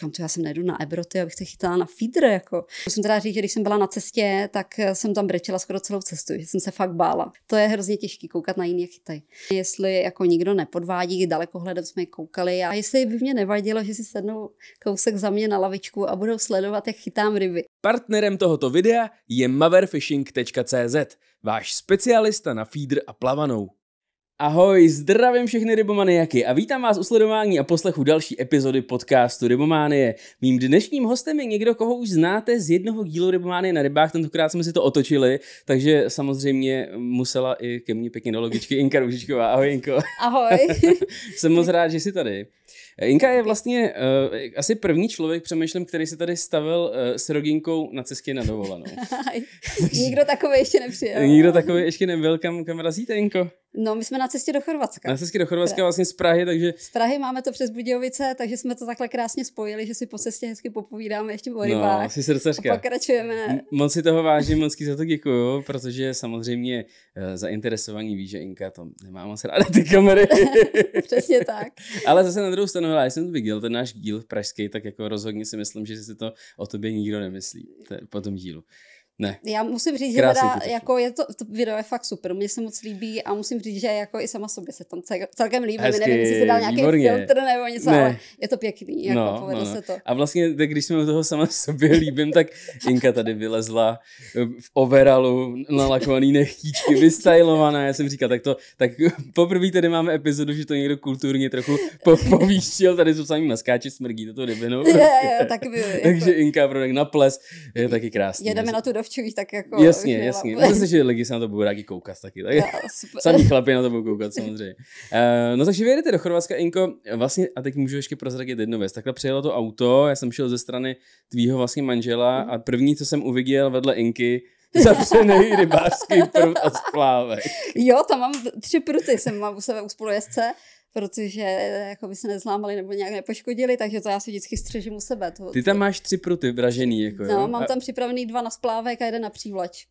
říkám, to já jsem najdu na Ebroty, abych se chytala na feeder, jako. Musím teda říct, že když jsem byla na cestě, tak eh, jsem tam brečela skoro celou cestu, že jsem se fakt bála. To je hrozně těžký koukat na jiný, jak chytají. Jestli jako nikdo nepodvádí, daleko hledem jsme koukali a jestli by mě nevadilo, že si sednou kousek za mě na lavičku a budou sledovat, jak chytám ryby. Partnerem tohoto videa je maverfishing.cz, váš specialista na feeder a plavanou. Ahoj, zdravím všechny rybomaniaky a vítám vás u sledování a poslechu další epizody podcastu Rybománie. Mým dnešním hostem je někdo, koho už znáte z jednoho dílu Rybománie na rybách, tentokrát jsme si to otočili, takže samozřejmě musela i ke mně pěkně do logičky Inka Ružičková. Ahoj Inko. Ahoj. Jsem moc rád, že jsi tady. Inka je vlastně uh, asi první člověk, přemýšlím, který se tady stavil uh, s roginkou na cestě na dovolenou. Nikdo takový ještě nepřijel. Nikdo takový ještě nebyl, kam, kam razíte, Inko? No, my jsme na cestě do Chorvatska. Na cestě do Chorvatska vlastně z Prahy, takže... Z Prahy máme to přes Budějovice, takže jsme to takhle krásně spojili, že si po cestě hezky popovídáme ještě o no, rybách. No, asi srdcařka. A pokračujeme. Moc si toho vážím, moc za to děkuju, protože samozřejmě za eh, zainteresovaní ví, že Inka to nemá moc ráda ty kamery. Přesně tak. Ale zase na druhou stranu, já jsem to viděl, ten náš díl pražský, tak jako rozhodně si myslím, že si to o tobě nikdo nemyslí, po tom dílu. Ne. Já musím říct, že teda, jako je to, to video je fakt super, mně se moc líbí a musím říct, že jako i sama sobě se tam celkem líbí. Hezky, nevím, jestli se dal nějaký výborně. filtr nebo něco, ne. ale je to pěkný, jako no, povedlo no, no. se to. A vlastně, tak když jsme u toho sama sobě líbím, tak Inka tady vylezla v overalu, lakovaný nechtíčky, vystylovaná, já jsem říkal, tak to, tak poprvé tady máme epizodu, že to někdo kulturně trochu po, povýšil, tady jsou sami maskáči smrgí, to to rybinou. Je, je, tak by, jako. Takže Inka pro na ples je taky krásný. Jedeme na tu dovtí odlehčují, tak jako... Jasně, jasně. Myslím, že lidi se na to budou rádi koukat taky. Tak? No, Samý chlapi na to budou koukat samozřejmě. Uh, no takže vyjedete do Chorvatska, Inko, vlastně, a teď můžu ještě prozradit jednu věc. Takhle přijelo to auto, já jsem šel ze strany tvýho vlastně manžela mhm. a první, co jsem uviděl vedle Inky, zapřený rybářský prut a splávek. Jo, tam mám tři pruty, jsem mám u sebe u spolujezdce protože eh, jako by se nezlámali nebo nějak nepoškodili, takže to já si vždycky střežím u sebe. To, Ty tam máš tři pruty vražený. Jako, no, jo? mám a... tam připravený dva na splávek a jeden na přívlač.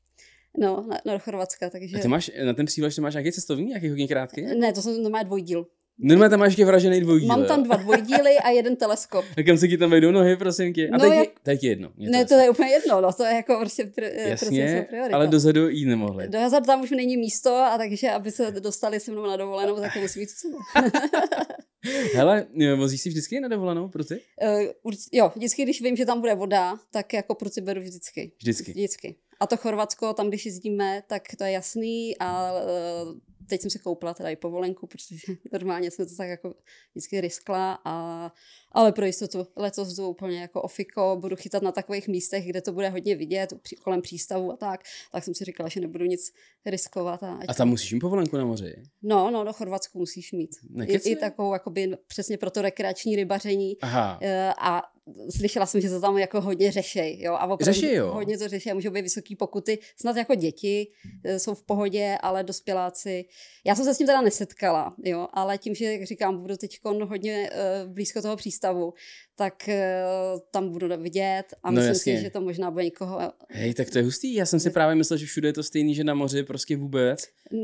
No, na, na Chorvatska, takže... A ty máš, na ten přívlač to máš nějaký cestovní, nějaký hodně krátký? Ne, to jsou, to dvojdíl. Normálně tam máš ještě vražený dvojdíl. Mám tam dva dvojdíly a jeden teleskop. A kam se ti tam vejdou nohy, prosím tě? A no, teď, jak... teď, je jedno. Je ne, to, to je úplně jedno, no, to je jako prostě pr- eh, Jasně, prostě priorita. ale dozadu jít nemohli. Dozadu tam už není místo a takže, aby se dostali se mnou na dovolenou, tak to musí být Hele, vozíš si vždycky na dovolenou proč? Eh, uh, jo, vždycky, když vím, že tam bude voda, tak jako pruty beru vždycky. Vždycky? Vždycky. A to Chorvatsko, tam když jezdíme, tak to je jasný a uh, Teď jsem si koupila teda i povolenku, protože normálně jsme to tak jako vždycky riskla, a, ale pro jistotu letos jdu úplně jako ofiko, budu chytat na takových místech, kde to bude hodně vidět, kolem přístavu a tak, tak jsem si říkala, že nebudu nic riskovat. A, a tam musíš mít povolenku na moři? No, no, do Chorvatsku musíš mít. I, I, takovou, jakoby, přesně pro to rekreační rybaření. Aha. Eh, a slyšela jsem, že to tam jako hodně řešej, jo, a opravdu řeši, jo. hodně to řeší, můžou být vysoké pokuty, snad jako děti e, jsou v pohodě, ale dospěláci, já jsem se s tím teda nesetkala, jo, ale tím, že jak říkám, budu teď hodně e, blízko toho přístavu, tak eh, tam budu vidět a no, myslím jasně. si, že to možná bude někoho... Eh, Hej, tak to je hustý. Já jsem si právě myslel, že všude je to stejný, že na moři prostě vůbec.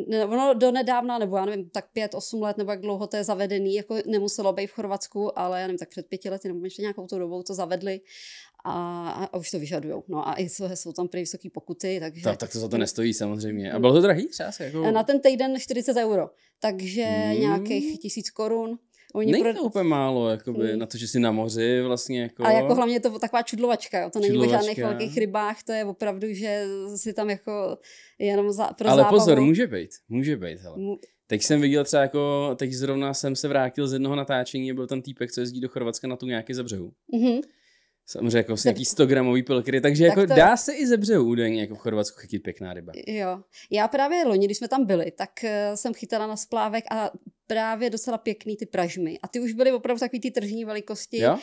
No, ono do nedávna, nebo já nevím, tak pět, osm let, nebo jak dlouho to je zavedený, jako nemuselo být v Chorvatsku, ale já nevím, tak před pěti lety nebo ještě nějakou tou dobou to zavedli a, a už to vyžadujou. No a i jsou tam prý vysoké pokuty, takže... Tak, tak to za to no. nestojí samozřejmě. A mm. bylo to drahý třeba? Jako... Na ten týden 40 euro, takže hmm. nějakých tisíc korun. Oni Není pro... to úplně málo, jakoby, mm. na to, že jsi na moři vlastně. Jako... A jako hlavně je to taková čudlovačka, jo? to není o žádných velkých rybách, to je opravdu, že si tam jako jenom za, pro Ale zábavu. pozor, může být, může být, hele. M- Teď jsem viděl třeba jako, teď zrovna jsem se vrátil z jednoho natáčení, byl tam týpek, co jezdí do Chorvatska na tu nějaký zabřehu. Mm-hmm. Samozřejmě jako nějaký 100 gramový pilkry, takže tak jako to... dá se i ze břehu údajně jako v Chorvatsku chytit pěkná ryba. Jo, já právě loni, když jsme tam byli, tak eh, jsem chytala na splávek a právě docela pěkný ty pražmy. A ty už byly opravdu takový ty tržní velikosti. Jo?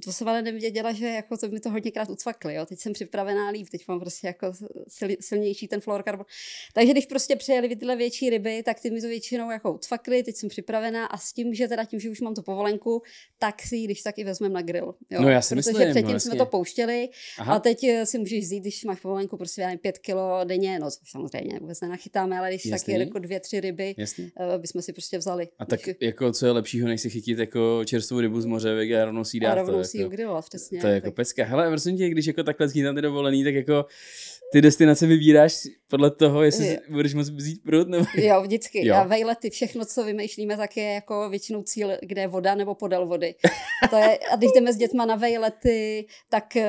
to jsem ale nevěděla, že jako to mi to hodněkrát ucvakli, jo. Teď jsem připravená líp, teď mám prostě jako sil, silnější ten fluorokarbon. Takže když prostě přejeli tyhle větší ryby, tak ty mi to většinou jako ucvakli, teď jsem připravená a s tím, že teda tím, že už mám tu povolenku, tak si ji když tak i vezmeme na grill, jo. No já si Protože myslím, předtím vlastně. jsme to pouštěli Aha. a teď eh, si můžeš vzít, když máš povolenku prostě já nevím, pět kilo denně, no samozřejmě vůbec nenachytáme, ale když tak taky jako dvě, tři ryby, uh, bychom si prostě vzali. A tak když... jako co je lepšího, než si chytit jako čerstvou rybu z moře, vegárnou rovnou jako musí jako, grilovat, přesně. To je jako pecka. Hele, prosím tě, když jako takhle zní na ty dovolený, tak jako ty destinace vybíráš podle toho, jestli je. budeš moc vzít prut nebo... Jo, vždycky. Jo. A vejlety, všechno, co vymýšlíme, tak je jako většinou cíl, kde je voda nebo podél vody. A, to je, a když jdeme s dětma na vejlety, tak eh,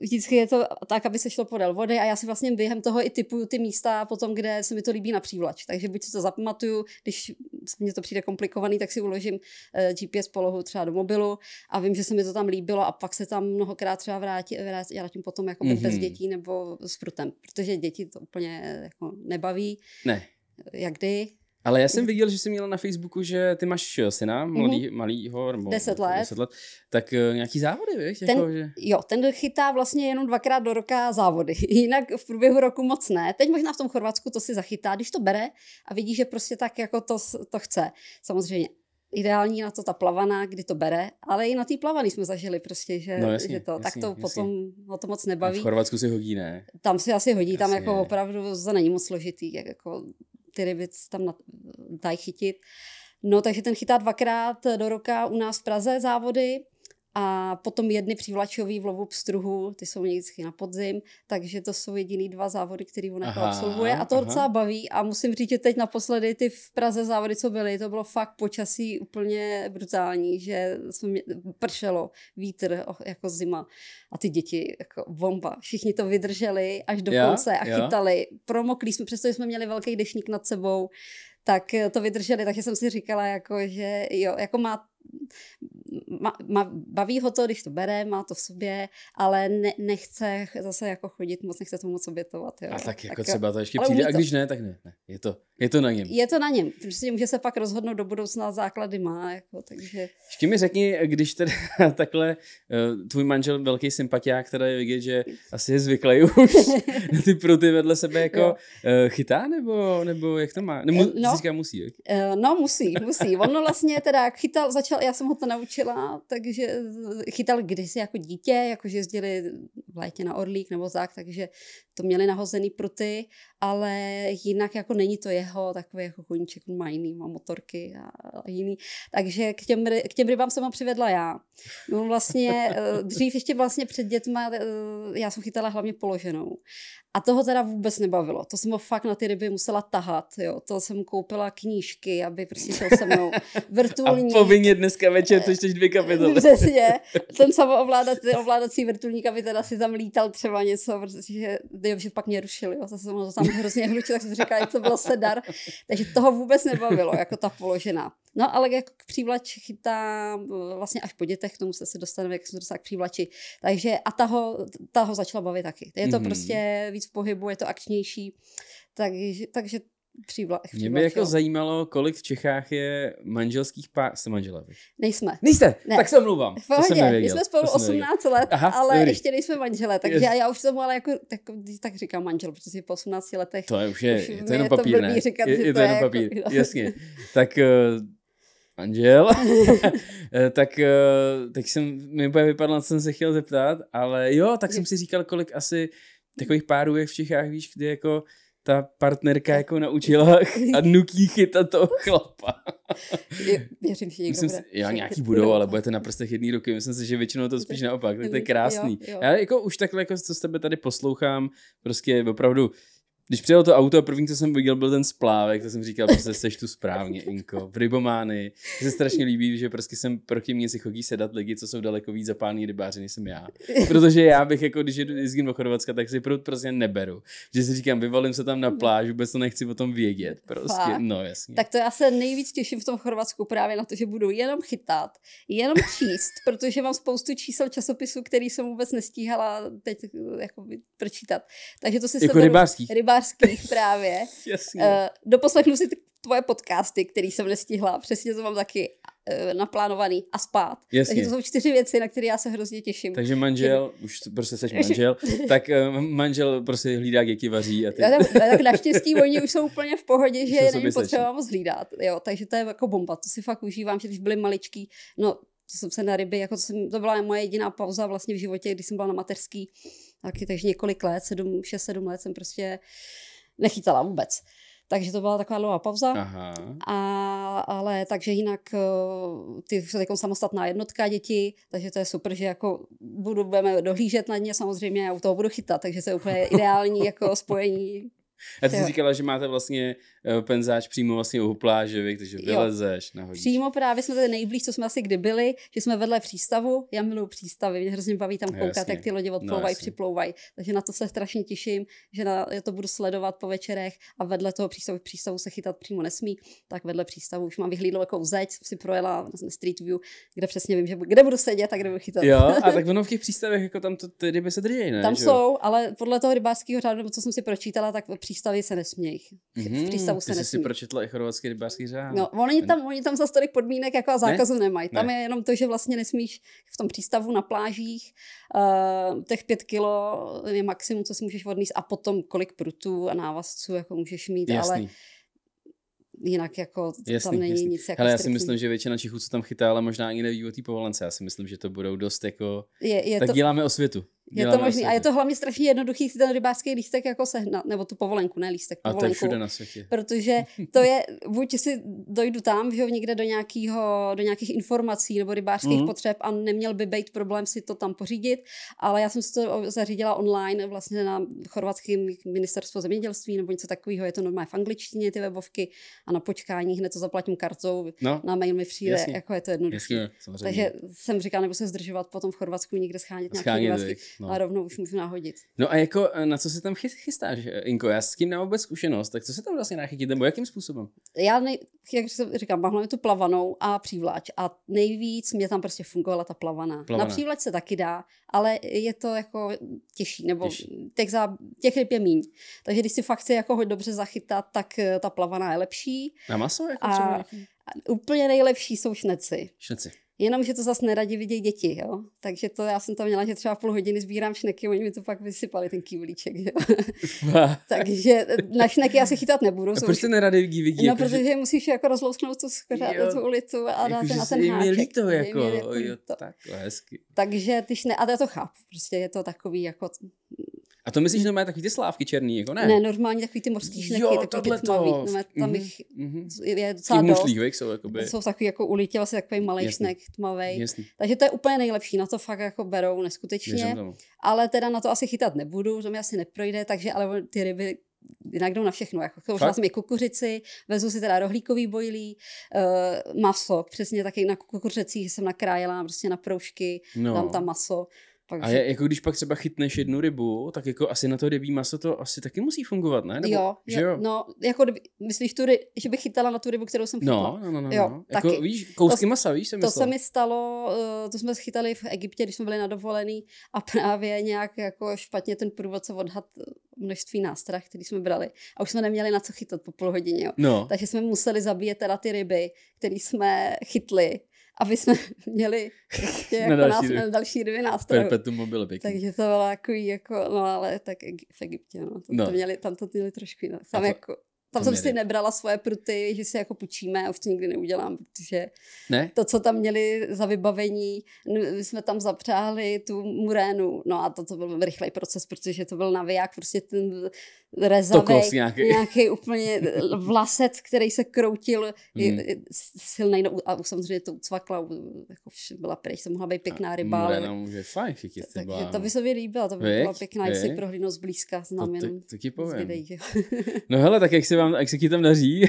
vždycky je to tak, aby se šlo podél vody a já si vlastně během toho i typuju ty místa potom, kde se mi to líbí na přívlač. Takže buď si to zapamatuju, když mně to přijde komplikovaný, tak si uložím eh, GPS polohu třeba do mobilu a vím, že se mi to tam líbilo a pak se tam mnohokrát třeba vrátí, vrátí, vrátím potom jako mm-hmm. bez dětí nebo s prutem, protože děti to úplně eh, jako nebaví. Ne. Jakdy? Ale já jsem viděl, že jsi měla na Facebooku, že ty máš eh, syna mladý, mm-hmm. malýho, nebo 10 let. 10 let, tak eh, nějaký závody, víš? Ten, jako, že... Jo, ten chytá vlastně jenom dvakrát do roka závody, jinak v průběhu roku moc ne. Teď možná v tom Chorvatsku to si zachytá, když to bere a vidí, že prostě tak jako to, to chce. Samozřejmě ideální na to ta plavaná, kdy to bere, ale i na té plavaný jsme zažili prostě, že, no, jasně, že to, jasně, tak to jasně. potom o to moc nebaví. A v Chorvatsku si hodí, ne? Tam si asi hodí, jasně. tam jako opravdu to není moc složitý, jak jako ty ryby tam na, dají chytit. No, takže ten chytá dvakrát do roka u nás v Praze závody a potom jedny přivlačový v pstruhu, ty jsou někdy na podzim, takže to jsou jediný dva závody, který ona jako aha, absolvuje a to aha. docela baví a musím říct, že teď naposledy ty v Praze závody, co byly, to bylo fakt počasí úplně brutální, že jsme mě, pršelo, vítr, oh, jako zima a ty děti, jako bomba, všichni to vydrželi až do konce a yeah. chytali, promokli jsme, přestože jsme měli velký dešník nad sebou, tak to vydrželi, takže jsem si říkala, jako, že jo, jako má ma, ma, baví ho to, když to bere, má to v sobě, ale ne, nechce zase jako chodit moc, nechce to moc obětovat. Jo. A tak jako tak, třeba to ještě přijde, to. a když ne, tak ne. ne. Je, to, je to na něm. Je to na něm, protože může se pak rozhodnout do budoucna základy má. Jako, takže... Ještě mi řekni, když teda takhle eh, tvůj manžel velký sympatiák, teda je vidět, že asi je zvyklý už na ty pruty vedle sebe jako jo. Eh, chytá, nebo, nebo jak to má? Nebo eh, no, získá musí, jak? No musí, musí. Ono vlastně teda chytal, začal začal, já jsem ho to naučila, takže chytal kdysi jako dítě, jakože jezdili v létě na Orlík nebo tak, takže to měli nahozený pruty ale jinak jako není to jeho takový jako koníček, má jiný, má motorky a jiný. Takže k těm, k těm rybám jsem ho přivedla já. No vlastně eh, dřív ještě vlastně před dětma eh, já jsem chytala hlavně položenou. A toho teda vůbec nebavilo. To jsem ho fakt na ty ryby musela tahat. Jo. To jsem koupila knížky, aby prostě šel se mnou vrtulník. A povinně dneska večer přečteš dvě kapitoly. Přesně. Ten samoovládací ovládací vrtulník, aby teda si tam lítal třeba něco, protože že pak mě rušili. Jo. Zase jsem ho tam hrozně hnutí, tak jsem říkala, jak to bylo sedar. Takže toho vůbec nebavilo, jako ta položená. No ale jako k přívlači chytá vlastně až po dětech, k tomu se si dostaneme, jak jsem dostala k přívlači. Takže a ta ho, ta ho začala bavit taky. Je to mm-hmm. prostě víc v pohybu, je to akčnější. Takže, takže tří vlach. Mě by jako jo. zajímalo, kolik v Čechách je manželských pár. Jste manželé? Nejsme. Nejste? Ne. Tak se omlouvám. V pohodě, jsem my jsme spolu 18 let, Aha, ale dobrý. ještě nejsme manželé, takže já už jsem ale jako, tak, tak říkám manžel, protože po 18 letech. To je už je, už je to jenom papír, To Říkat, je, je to, to jenom je jako papír, jako, no. jasně. Tak uh, manžel, eh, tak uh, jsem, mi úplně vypadla, co jsem se chtěl zeptat, ale jo, tak jsem si říkal, kolik asi takových párů je v Čechách, víš, kde jako ta partnerka jako naučila a nuký chytat toho chlapa. věřím, že někdo bude. Si, jo, nějaký budou, ale budete na prstech jedný ruky. Myslím si, že většinou to spíš naopak, tak to je krásný. Já jako už takhle, jako, co s tebe tady poslouchám, prostě opravdu když přijelo to auto a první, co jsem viděl, byl ten splávek, tak jsem říkal, prostě seš tu správně, Inko. V rybomány. Mně se strašně líbí, že prostě jsem proti mě si chodí sedat lidi, co jsou daleko víc zapální rybáři, než jsem já. Protože já bych, jako když jedu z do Chorvatska, tak si prut prostě neberu. Že si říkám, vyvalím se tam na pláž, vůbec to nechci o tom vědět. Prostě, Fakt. no jasně. Tak to já se nejvíc těším v tom Chorvatsku právě na to, že budu jenom chytat, jenom číst, protože mám spoustu čísel časopisů, který jsem vůbec nestíhala teď jako pročítat. Takže to si jako rybářských právě. Jasně. Uh, doposlechnu si tvoje podcasty, který jsem nestihla, přesně to mám taky uh, naplánovaný a spát. Jasně. Takže to jsou čtyři věci, na které já se hrozně těším. Takže manžel, Když... už prostě seš manžel, tak uh, manžel prostě hlídá, jak ti vaří. A ty... tak, tak naštěstí oni už jsou úplně v pohodě, že není potřeba moc hlídat. Jo, takže to je jako bomba, to si fakt užívám, že když byli maličký, no to jsem se na ryby, jako to, jsem, to byla moje jediná pauza vlastně v životě, když jsem byla na mateřský, taky, takže několik let, 7, 6-7 let jsem prostě nechytala vůbec. Takže to byla taková dlouhá pauza. Aha. A, ale takže jinak eh, ty jsou samostatná jednotka děti, takže to je super, že jako budu, budeme dohlížet na ně samozřejmě a u toho budu chytat, takže to je úplně ideální jako spojení. A ty jsi říkala, že máte vlastně Eh, penzáč přímo vlastně u pláže, takže vylezeš na Přímo právě jsme tady nejblíž, co jsme asi kdy byli, že jsme vedle přístavu. Já miluji přístavy, mě hrozně baví tam no, koukat, jasně. jak ty lodě no, odplouvají, no, připlouvají. Takže na to se strašně těším, že na, já to budu sledovat po večerech a vedle toho přístavu, přístavu se chytat přímo nesmí, tak vedle přístavu už mám vyhlídlo jako zeď, jsem si projela na vlastně Street View, kde přesně vím, že kde budu sedět a kde budu chytat. Jo, a tak ono v těch přístavech, jako tam to, ty ryby se drží, ne? Tam že? jsou, ale podle toho rybářského řádu, co jsem si pročítala, tak přístavy se nesmějí. Mm-hmm. V přístavu to už Ty se nesmí. jsi si pročetla i chorvatský rybářský řád. No, oni tam, oni tam zase tolik podmínek jako a zákazu ne? nemají. Tam ne. je jenom to, že vlastně nesmíš v tom přístavu na plážích uh, těch pět kilo je maximum, co si můžeš odníst a potom kolik prutů a návazců jako můžeš mít, Jasný. ale jinak jako jasný, tam není jasný. nic jako Hele, já si strikný. myslím, že většina Čechů, co tam chytá, ale možná ani neví o té povolence. Já si myslím, že to budou dost jako... Je, je tak to... děláme světu. Je to možné. A je to hlavně strašně jednoduchý si ten rybářský lístek jako sehnat, nebo tu povolenku, ne lístek, povolenku. A to je všude na světě. Protože to je, buď si dojdu tam, že někde do, nějakýho, do nějakých informací nebo rybářských mm-hmm. potřeb a neměl by být problém si to tam pořídit, ale já jsem si to zařídila online vlastně na chorvatském ministerstvu zemědělství nebo něco takového, je to normálně v angličtině ty webovky a na počkání hned to zaplatím kartou, no, na mail mi přijde, jasný. jako je to jednoduché. Takže jsem říkal, nebo se zdržovat potom v Chorvatsku někde schánět nějaký no. a rovnou už můžu nahodit. No a jako eh, na co se tam chystáš, eh, Inko? Já s tím nemám vůbec zkušenost, tak co se tam vlastně nachytit, nebo jakým způsobem? Já, nej, jak říkám, mám hlavně tu plavanou a přívlač a nejvíc mě tam prostě fungovala ta plavaná. plavaná. Na přívlač se taky dá, ale je to jako těžší, nebo těžší. těch, za, těch ryb je míň. Takže když si fakt chci jako dobře zachytat, tak eh, ta plavaná je lepší. Na maso jako a, třeba? A úplně nejlepší jsou šneci. Šneci. Jenom, že to zase neradi vidějí děti, jo. Takže to já jsem tam měla, že třeba půl hodiny sbírám šneky, oni mi to pak vysypali, ten kývlíček, jo. Takže na šneky já se chytat nebudu. A proč se neradi vidí? No, jako, protože že... musíš jako rozlousknout tu skořádat tu ulicu a dát jako, na ten háček. jako, to jako, jo, to. hezky. Takže ty šne... a já to chápu, prostě je to takový jako a to myslíš, že má takový ty slávky černý, jako ne? Ne, normálně takový ty morský šneky, jo, takový ty tmavý, to. No, tam mm-hmm. jich mhm. je docela Tím dost. Vík, jsou, jakoby. jsou takový jako ulitě, vlastně takový malý Jasný. šnek tmavý. Jasný. Takže to je úplně nejlepší, na to fakt jako berou neskutečně. Ale teda na to asi chytat nebudu, to mi asi neprojde, takže ale ty ryby jinak jdou na všechno. Jako kořila jsem i kukuřici, vezu si teda rohlíkový bojlí, uh, maso, přesně taky na kukuřecích jsem nakrájela prostě na proužky, no. dám tam maso. Takže... A je, jako když pak třeba chytneš jednu rybu, tak jako asi na to rybí maso to asi taky musí fungovat, ne? Nebo, jo, že jo, no, jako myslíš tu, ry- že bych chytala na tu rybu, kterou jsem chytala? No, no, no, no jo, no. Jako, taky. víš, kousky to, masa, víš, jsem To myslela. se mi stalo, eh, to jsme chytali v Egyptě, když jsme byli na dovolený a právě nějak jako špatně ten průvodce odhad eh, množství nástrah, který jsme brali. A už jsme neměli na co chytat po půl hodině, jo. No. Takže jsme museli zabíjet teda ty ryby, které jsme chytli aby jsme měli prostě jako na další, nás, na další dvě nástroje. Perpetuum mobile, pěkný. Takže to bylo jako, jako, no ale tak v Egyptě, no, to, no. To měli, tam to měli trošku jinak. Sam jako tam jsem si nebrala svoje pruty, že si jako půjčíme a už to nikdy neudělám, protože ne? to, co tam měli za vybavení, my jsme tam zapřáhli tu murénu, no a to, to byl rychlej proces, protože to byl naviják, prostě ten rezavej, nějaký. nějaký úplně vlasec, který se kroutil hmm. silnej, no, a samozřejmě to ucvakla, jako byla pryč, to mohla být pěkná ryba. ale... může fajn chytit Takže byla... to by se mi líbila, to by byla pěkná, když si prohlídnout zblízka, znám to, jenom to, to ti povím. No hele, tak jak si vám tam, jak se ti tam daří,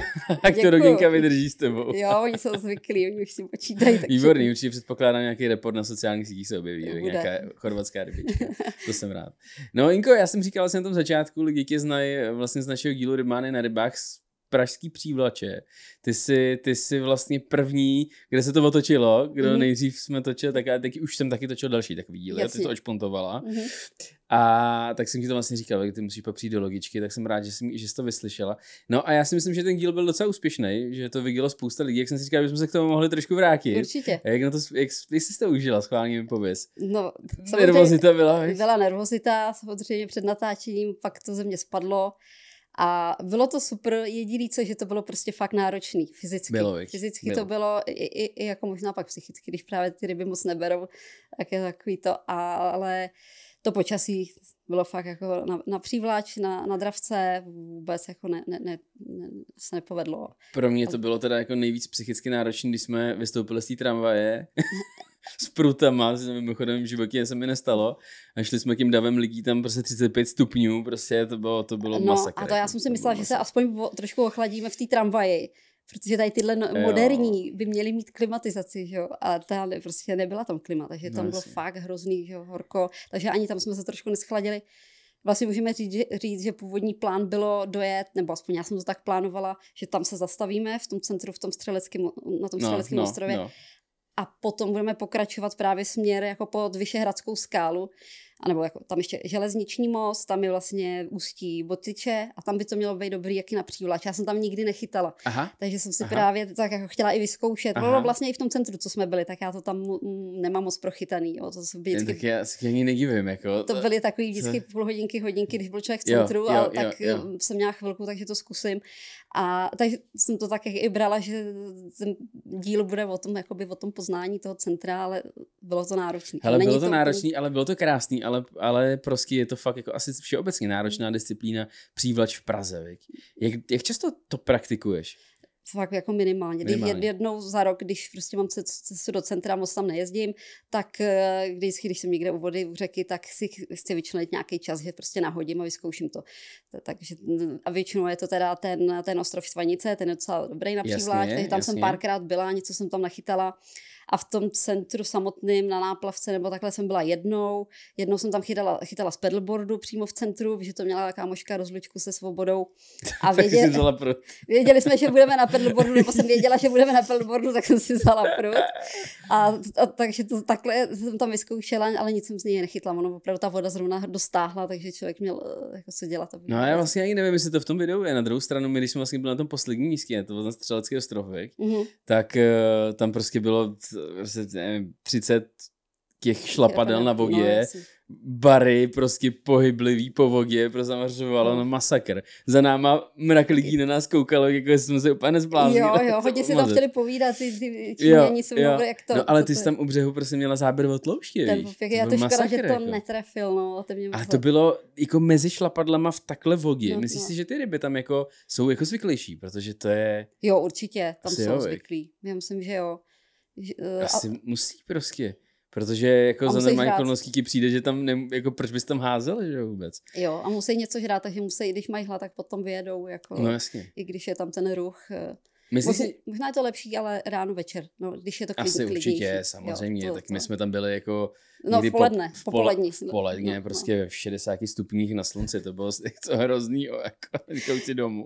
jak to rodinka vydrží s tebou. jo, oni jsou zvyklí, oni už si počítají. Takže... Výborný, určitě předpokládám nějaký report na sociálních sítích se objeví, Bude. nějaká chorvatská rybička. to jsem rád. No Inko, já jsem říkal jsem vlastně na tom začátku, lidi tě znají eh, vlastně z našeho dílu Rybány na rybách, pražský přívlače. Ty jsi, ty jsi vlastně první, kde se to otočilo, kdo mm. nejdřív jsme točili, tak já taky, už jsem taky točil další takový díl, ty to očpontovala. Mm. A tak jsem ti to vlastně říkal, že ty musíš popřít do logičky, tak jsem rád, že jsi, že jsi to vyslyšela. No a já si myslím, že ten díl byl docela úspěšný, že to vidělo spousta lidí, jak jsem si říkal, že jsme se k tomu mohli trošku vrátit. Určitě. A jak, na to, jak, jak jsi to užila, schválně mi pověz. No, nervozita byla. Byla nervozita, samozřejmě před natáčením, pak to ze mě spadlo. A bylo to super, jediný co, že to bylo prostě fakt náročný fyzicky. Bylo, fyzicky bylo. to bylo i, i, i jako možná pak psychicky, když právě ty ryby moc neberou, tak je takový to, ale to počasí bylo fakt jako na, na přívláč, na, na dravce, vůbec jako ne, ne, ne, se nepovedlo. Pro mě to bylo teda jako nejvíc psychicky náročné, když jsme vystoupili z té tramvaje. s prutama, mimochodem životě se mi nestalo. A šli jsme tím davem lidí tam prostě 35 stupňů, prostě to bylo, to bylo no, masakr. A to já jako jsem si myslela, že se aspoň trošku ochladíme v té tramvaji protože tady tyhle no, moderní by měly mít klimatizaci, že jo, a ta ne, prostě nebyla tam klima, takže tam no, bylo jasný. fakt hrozný, že jo, horko, takže ani tam jsme se trošku neschladili. Vlastně můžeme říct že, říct, že původní plán bylo dojet, nebo aspoň já jsem to tak plánovala, že tam se zastavíme v tom centru, v tom střeleckém, na tom no, střeleckém no, ostrově no a potom budeme pokračovat právě směr jako pod Vyšehradskou skálu, a nebo jako tam ještě železniční most, tam je vlastně ústí botiče a tam by to mělo být dobrý jaký na přívlač. Já jsem tam nikdy nechytala, aha, takže jsem si aha. právě tak jako chtěla i vyzkoušet. No, aha. No, vlastně i v tom centru, co jsme byli, tak já to tam mm, nemám moc prochytaný. Jo. To jsou vždycky, tak já si ani nedivím. Jako, to byly takový vždycky půl hodinky, hodinky, když byl člověk v centru, jo, jo, a jo, tak jo, jsem měla chvilku, takže to zkusím. A tak jsem to tak i brala, že ten díl bude o tom, jakoby o tom poznání toho centra, ale bylo to náročné. Ale bylo to, to náročné, ale bylo to krásný ale, ale prostě je to fakt jako asi všeobecně náročná disciplína přívlač v Praze. Jak, jak často to praktikuješ? tak jako minimálně. minimálně. Když jednou za rok, když prostě mám cestu do centra, moc tam nejezdím, tak když, eh, když jsem někde u vody, u řeky, tak si chci vyčlenit nějaký čas, že prostě nahodím a vyzkouším to. Takže a většinou je to teda ten, ten ostrov Štvanice, ten je docela dobrý na přívláč, takže tam jasně. jsem párkrát byla, něco jsem tam nachytala a v tom centru samotným na náplavce nebo takhle jsem byla jednou. Jednou jsem tam chytala, chytala z pedalboardu přímo v centru, že to měla taká možka rozlučku se svobodou. A věděli, věděli jsme, že budeme na pedalboardu, nebo jsem věděla, že budeme na pedalboardu, tak jsem si vzala prut. A, a, takže to takhle jsem tam vyzkoušela, ale nic jsem z něj nechytla. Ono opravdu ta voda zrovna dostáhla, takže člověk měl eh, jako se dělat. Aby no a já vlastně ani nevím, jestli to v tom videu je. Na druhou stranu, my když jsme vlastně byli na tom posledním místě, to byl na vlastně Střelecký ostrovek, mm-hmm. tak eh, tam prostě bylo Prostě, nevím, 30 těch šlapadel na vodě, no, bary prostě pohyblivý po vodě, prostě zamařovalo no. na no, masakr. Za náma mrak lidí na nás koukalo, jako jsme se úplně nezbláznili. Jo, jo, hodně si tam chtěli povídat, ty, ty číňani jsou Dobré, jak to. No ale ty jsi tam u břehu prostě měla záběr od tlouště, ten, víš? Já to, škoda, že to jako. netrefil, no. To mě a to bylo jako mezi šlapadlama v takhle vodě. No, Myslíš no. si, že ty ryby tam jako jsou jako zvyklejší, protože to je... Jo, určitě, tam jsou zvyklí. Já myslím, že jo. Eh, Asi a... musí prostě. Protože jako za normální okolností ti přijde, že tam, ne, jako proč bys tam házel, že vůbec? Jo, a musí něco hrát, takže musí, když mají hlad, tak potom vyjedou, jako, no jasně. i když je tam ten ruch. Eh, Myslí možná, vlastně si... možná je to lepší, ale ráno večer, no, když je to klidnější. Asi určitě, samozřejmě, jo, to, tak to. my jsme tam byli jako... No v poledne, po, v polední. V no, poledne no, prostě no. v 60 stupních na slunci, to bylo něco O jako si domů.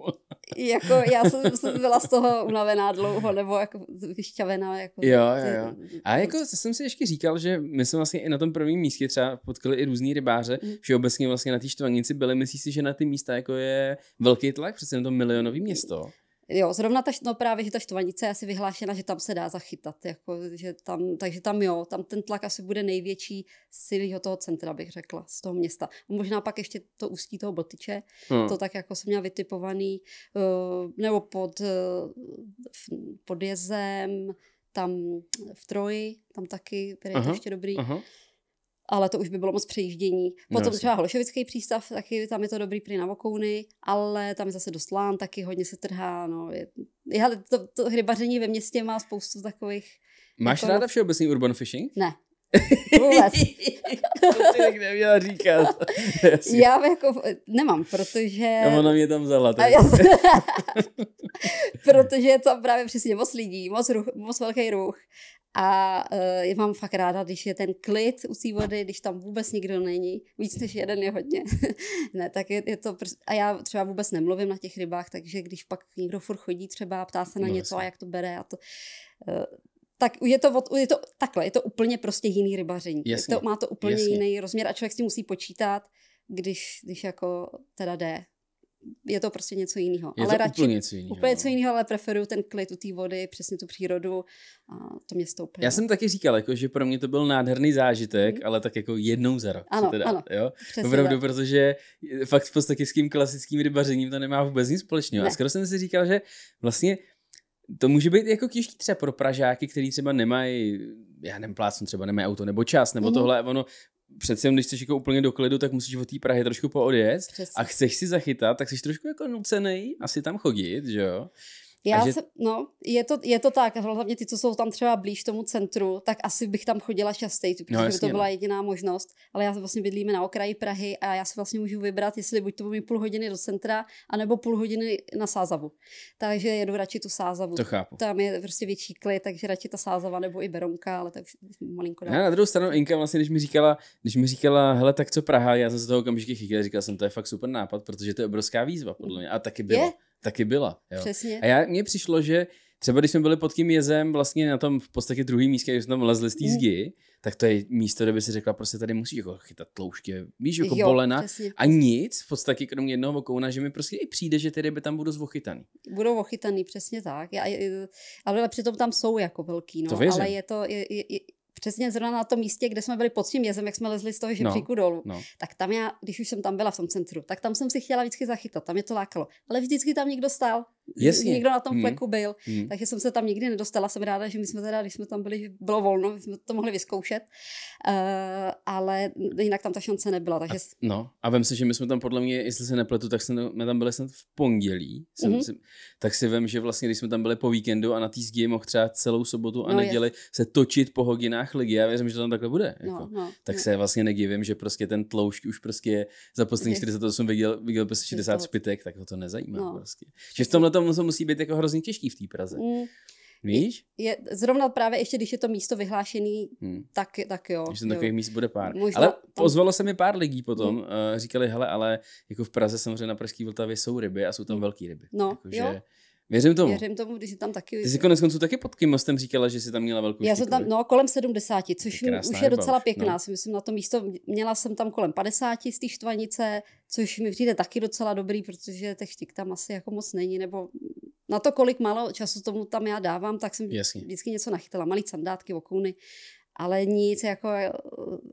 jako já jsem, jsem, byla z toho unavená dlouho, nebo jako vyšťavená. Jako, jo, jo, jo. A jako jsem si ještě říkal, že my jsme vlastně i na tom prvním místě třeba potkali i různý rybáře, mm. obecně vlastně na té štvanici byli, myslíš si, že na ty místa jako je velký tlak, přece na to milionový město. Jo, zrovna ta, no právě, že ta štvanice je asi vyhlášena, že tam se dá zachytat, jako, že tam, takže tam jo, tam ten tlak asi bude největší z celého toho centra, bych řekla, z toho města. Možná pak ještě to ústí toho botyče, hmm. to tak jako jsem měla vytipovaný, eh, nebo pod, eh, pod jezem, tam v Troji, tam taky, který je to ještě dobrý. Aha ale to už by bylo moc přejíždění. Potom třeba Hološovický přístav, taky tam je to dobrý prý na Vokouny, ale tam je zase dost lán, taky hodně se trhá. No. Je, je, to, to hrybaření ve městě má spoustu takových... Máš jako... ráda no- všeobecný urban fishing? Ne. Vůbec. to bych neměla říkat. Já, já jako nemám, protože... A ona mě tam vzala. Tak. Já... protože je tam právě přesně moc lidí, moc, ruch, moc velký ruch a uh, eh, je vám fakt ráda, když je ten klid u té vody, když tam vůbec nikdo není. Víc než jeden je hodně. ne, tak je, je to... Pr- a já třeba vůbec nemluvím na těch rybách, takže když pak někdo furt chodí třeba a ptá se na no, něco jasný. a jak to bere a to... Uh, tak je to, od, je to takhle, je to úplně prostě jiný rybaření. Jasně, je to, má to úplně jasně. jiný rozměr a člověk si musí počítat, když, když jako teda jde je to prostě něco jiného. Je ale to radši, úplně něco jiného. Úplně no. něco jiného, ale preferuju ten klid u té vody, přesně tu přírodu a to město úplně. Já jsem taky říkal, jako, že pro mě to byl nádherný zážitek, mm. ale tak jako jednou za rok. Ano, teda, ano. Jo? Opravdu, protože fakt v podstatě s tím klasickým rybařením to nemá vůbec nic společného. A skoro jsem si říkal, že vlastně to může být jako těžký třeba pro Pražáky, který třeba nemají, já nevím, plácnu třeba nemají auto nebo čas, nebo mm. tohle, ono přece jen, když jsi jako úplně do klidu, tak musíš od té Prahy trošku poodjet a chceš si zachytat, tak jsi trošku jako nucený asi tam chodit, že jo? Já že... se, no, je to, je to tak, hlavně ty, co jsou tam třeba blíž tomu centru, tak asi bych tam chodila častěji, no, protože no, jasně, by to no. byla no. jediná možnost, ale já vlastně bydlíme na okraji Prahy a já si vlastně můžu vybrat, jestli buď to budu mít půl hodiny do centra, anebo půl hodiny na Sázavu. Takže jedu radši tu Sázavu. To chápu. Tam je prostě větší klid, takže radši ta Sázava nebo i Beronka, ale tak malinko dál. Na druhou stranu Inka vlastně, když mi říkala, když mi říkala, hele, tak co Praha, já jsem z toho okamžitě chytil, říkal jsem, to je fakt super nápad, protože to je obrovská výzva, podle mhm. mě. A taky bylo. Je? taky byla. Jo. Přesně. A já, mně přišlo, že třeba když jsme byli pod tím jezem, vlastně na tom v podstatě druhý místě, když jsme tam lezli z té mhm. zdi, mm. tak to je místo, kde by si řekla, prostě tady musíš jako chytat tloušky, víš, jako jo, bolena přesně. a nic, v podstatě kromě jednoho okouna, že mi prostě i přijde, že ty ryby tam budou zvochytaný. Budou ochytaný, přesně tak. Já, ale přitom tam jsou jako velký, no. To věřím. ale je to, je, je, přesně zrovna na tom místě, kde jsme byli pod tím jezem, jak jsme lezli z toho no, žebříku no, dolů, no. tak tam já, když už jsem tam byla v tom centru, tak tam jsem si chtěla vždycky zachytat, tam je to lákalo. Ale vždycky tam někdo stál, Jasně. někdo na tom hmm. fleku byl, hmm. takže jsem se tam nikdy nedostala. Jsem ráda, že my jsme teda, když jsme tam byli, bylo volno, my jsme to mohli vyzkoušet, uh, ale jinak tam ta šance nebyla. Takže... A, no a vím si, že my jsme tam podle mě, jestli se nepletu, tak jsme tam byli snad v pondělí, jsem, mm-hmm. si, tak si vím, že vlastně, když jsme tam byli po víkendu a na té mohl třeba celou sobotu a no, neděli jest. se točit po hodinách hrách ligy, já věřím, že to tam takhle bude. No, jako. No, tak no. se vlastně nedivím, že prostě ten tloušť už prostě za poslední 48 viděl, viděl prostě 60 zpytek, tak ho to nezajímá no. prostě. Že v tomhle tomu to musí být jako hrozně těžký v té Praze. Mm. Víš? Je, zrovna právě ještě, když je to místo vyhlášený, hmm. tak, tak jo. Že takových míst bude pár. Možná, ale pozvalo se mi pár lidí potom, hmm. uh, říkali, hele, ale jako v Praze samozřejmě na Pražské Vltavě jsou ryby a jsou tam hmm. velké ryby. No, jako, jo. Že Věřím tomu. Věřím tomu, když jsi tam taky... Ty jsi konec konců taky pod kým mostem říkala, že jsi tam měla velkou Já jsem tam, no, kolem 70, což je už je docela no. pěkná, no. si myslím, na to místo. Měla jsem tam kolem 50 z té štvanice, což mi přijde taky docela dobrý, protože těch štik tam asi jako moc není, nebo na to, kolik málo času tomu tam já dávám, tak jsem Jasně. vždycky něco nachytala. Malý sandátky, okouny ale nic jako eh,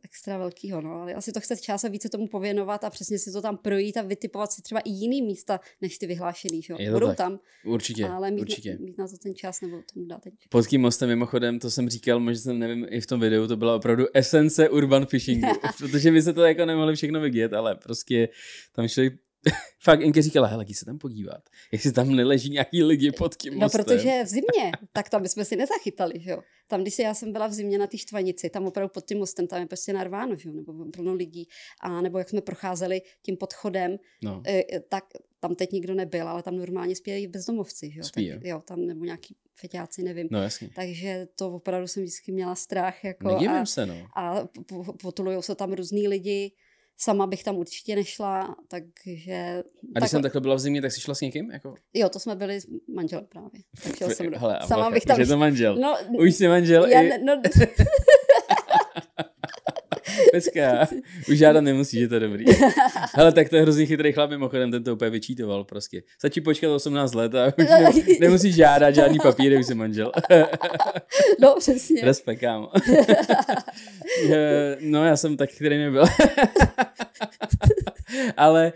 extra velkého. No. Ale asi to chce a více tomu pověnovat a přesně si to tam projít a vytipovat si třeba i jiný místa, než ty vyhlášený. Že? Je to Budou tak. tam. Určitě, ale mít, určitě. Na, mít na to ten čas nebo tomu dát Pod tím mostem mimochodem, to jsem říkal, možná jsem nevím, i v tom videu, to byla opravdu esence urban fishingu, protože my se to jako nemohli všechno vidět, ale prostě tam člověk fakt Enke říkala, hele, se tam podívat, jestli tam neleží nějaký lidi pod tím no, mostem. No, protože v zimě, tak tam jsme si nezachytali, že jo. Tam, když já jsem byla v zimě na té štvanici, tam opravdu pod tím mostem, tam je prostě narváno, že jo, nebo plno lidí. A nebo jak jsme procházeli tím podchodem, no. E, e, tak tam teď nikdo nebyl, ale tam normálně spějí bezdomovci, že jo. Spí, tak, jo, tam nebo nějaký feťáci, nevím. No, jasně. Takže to opravdu jsem vždycky měla strach. Jako a, se, no. A potulujou se tam různý lidi sama bych tam určitě nešla, takže... A když tak... jsem takhle byla v zimě, tak jsi šla s někým? Jako? Jo, to jsme byli s manželem právě. Takže jsem Hele, sama bacha, bych tam... Už je to manžel. No, Už jsi manžel. Já, i... no... Pecka. Už žádat nemusí, že to je dobrý. Ale tak to je hrozně chytrý chlap, mimochodem, ten to úplně vyčítoval prostě. Stačí počkat 18 let a už ne, nemusíš žádat žádný papír už jsem manžel. no, přesně. Respekt, kámo. Eh, no, já jsem tak který nebyl. Ale,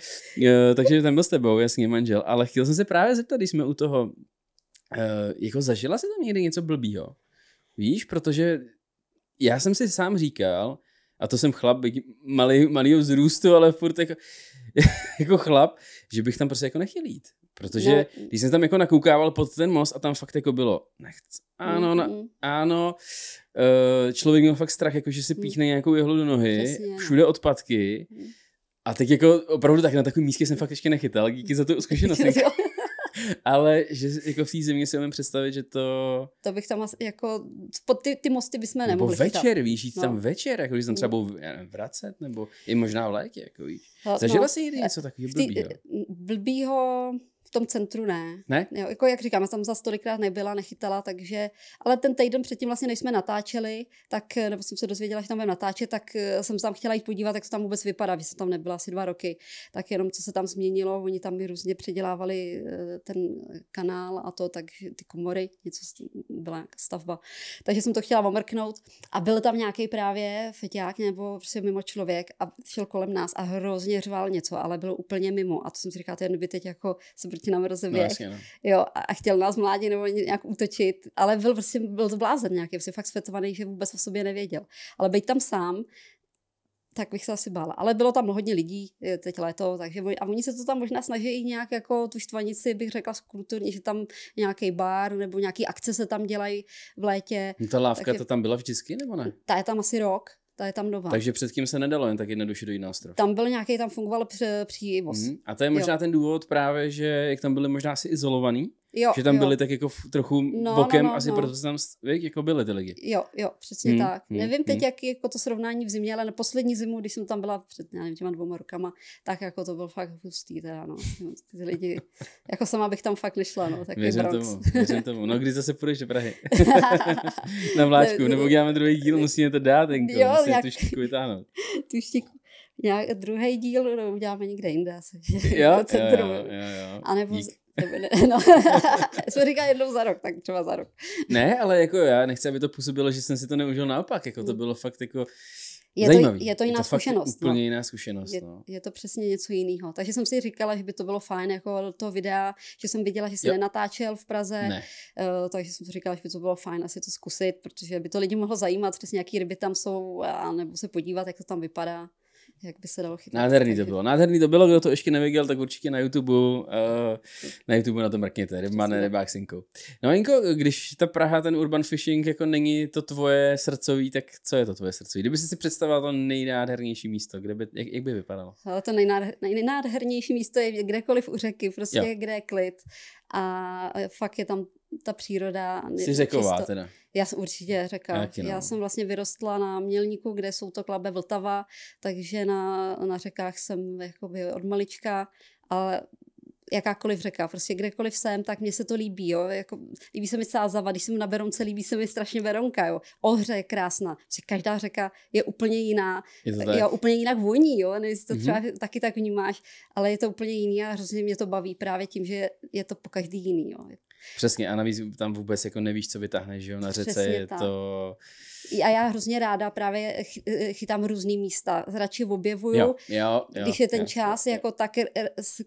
eh, takže ten byl s tebou, jasně, manžel. Ale chtěl jsem se právě zeptat, když jsme u toho, eh, jako zažila se tam někdy něco blbýho? Víš, protože já jsem si sám říkal, a to jsem chlap, malý, malýho vzrůstu, ale furt jako, jako chlap, že bych tam prostě jako nechtěl jít. Protože no. když jsem tam jako nakoukával pod ten most a tam fakt jako bylo, nechci, ano, na, ano, eh, člověk měl fakt strach, jako že si mm. píchne nějakou jehlu do nohy, Přesně. No. všude odpadky. Mm. A teď jako opravdu tak na takový místě jsem fakt ještě nechytal, díky za tu zkušenost. ale že jako v té zimě si umím představit, že to... To bych tam asi, jako, pod ty, ty mosty bychom nemohli nebo večer, chytat. víš, jít no. tam večer, jako když tam třeba mm. budou vracet, nebo i možná v létě, jako víš. No, Zažila no, jsi někdy něco takového blbýho? Blbýho tom centru ne. Ne? Jo, jako jak říkám, já jsem za tolikrát nebyla, nechytala, takže, ale ten týden předtím vlastně, než jsme natáčeli, tak, nebo jsem se dozvěděla, že tam budeme natáčet, tak eh, jsem se tam chtěla jít podívat, jak to tam vůbec vypadá, že jsem tam nebyla asi dva roky, tak jenom co se tam změnilo, oni tam mi různě předělávali eh, ten kanál a to, tak ty komory, něco byla stavba. Takže jsem to chtěla omrknout a byl tam nějaký právě feťák nebo prostě mimo člověk a šel kolem nás a hrozně řval něco, ale bylo úplně mimo a to jsem si říkala, ten by teď jako se dítě na mrazivě. No, jasně, no. Jo, a chtěl nás mládě nebo nějak útočit, ale byl prostě byl zblázen nějaký, prostě fakt světovaný, že vůbec o sobě nevěděl. Ale být tam sám, tak bych se asi bála. Ale bylo tam hodně lidí teď léto, takže a oni se to tam možná snaží i nějak jako tu štvanici, bych řekla kulturně, že tam nějaký bar nebo nějaký akce se tam dělají v létě. Ta lávka takže, to tam byla vždycky nebo ne? Ta je tam asi rok ta je tam nová. Takže předtím se nedalo jen tak jednoduše dojít na ostrov. Tam byl nějaký, tam fungoval přívoz. Mm-hmm. A to je možná jo. ten důvod právě, že jak tam byli možná asi izolovaný, Jo, že tam jo. byli tak jako trochu no, no, bokem, no, no, asi no. proto se tam vík, jako byly ty lidi. Jo, jo, přesně hmm, tak. Hmm, nevím teď, hmm. jak jako to srovnání v zimě, ale na poslední zimu, když jsem tam byla před nevím, těma dvoma rokama, tak jako to bylo fakt hustý teda, no. Ty lidi, jako sama bych tam fakt nešla, no. Tak věřím tomu, věřím tomu. No, když zase půjdeš do Prahy. na vláčku, nebo děláme druhý díl, musíme to dát, tenko, jo, musíme nějak, tu štíku vytáhnout. tu štíku nějak druhý díl no, uděláme někde jinde asi. Jako jo, jo, jo, jo, jo. A nebo Dík. No. jsme říkali jednou za rok, tak třeba za rok. Ne, ale jako já nechci, aby to působilo, že jsem si to neužil naopak, jako to mm. bylo fakt jako je To, je to jiná je to jako zkušenost. No. Úplně no. jiná zkušenost. Je, no. je to přesně něco jiného. Takže jsem si říkala, že by to bylo fajn, jako to videa, že jsem viděla, že se jo. nenatáčel v Praze, ne. uh, takže jsem si říkala, že by to bylo fajn asi to zkusit, protože by to lidi mohlo zajímat, přesně jaký ryby tam jsou, a nebo se podívat, jak to tam vypadá jak by se dalo chytit. Nádherný to bylo, nádherný to bylo, kdo to ještě nevěděl, tak určitě na YouTube, uh, na YouTube na to mrkněte, rybmane, rybák s Inkou. No Inko, když ta Praha, ten urban fishing, jako není to tvoje srdcový, tak co je to tvoje srdcový? Kdyby si si představoval to nejnádhernější místo, kde by, jak, jak by vypadalo? Ale to nejnádher, nejnádhernější místo je kdekoliv u řeky, prostě jo. kde je klid a fakt je tam ta příroda. Jsi řeková čisto. teda. Já jsem určitě řekla. Já, no. já jsem vlastně vyrostla na Mělníku, kde jsou to klabe Vltava, takže na, na řekách jsem jakoby od malička, ale jakákoliv řeka, prostě kdekoliv jsem, tak mně se to líbí, jo, jako, líbí se mi Sázava, když jsem na Beronce, líbí se mi strašně Veronka. jo, Ohře je krásná, že každá řeka je úplně jiná, je jo, úplně jinak voní, jo, nevím, to mhm. třeba mm-hmm. taky tak vnímáš, ale je to úplně jiný a hrozně mě to baví právě tím, že je to po každý jiný, jo. Přesně a navíc tam vůbec jako nevíš, co vytáhneš, jo, na řece Přesně je tak. to... A já hrozně ráda právě chytám různý místa, radši objevuju, jo, jo, jo, když je ten jo, čas, jo, jako tak eh,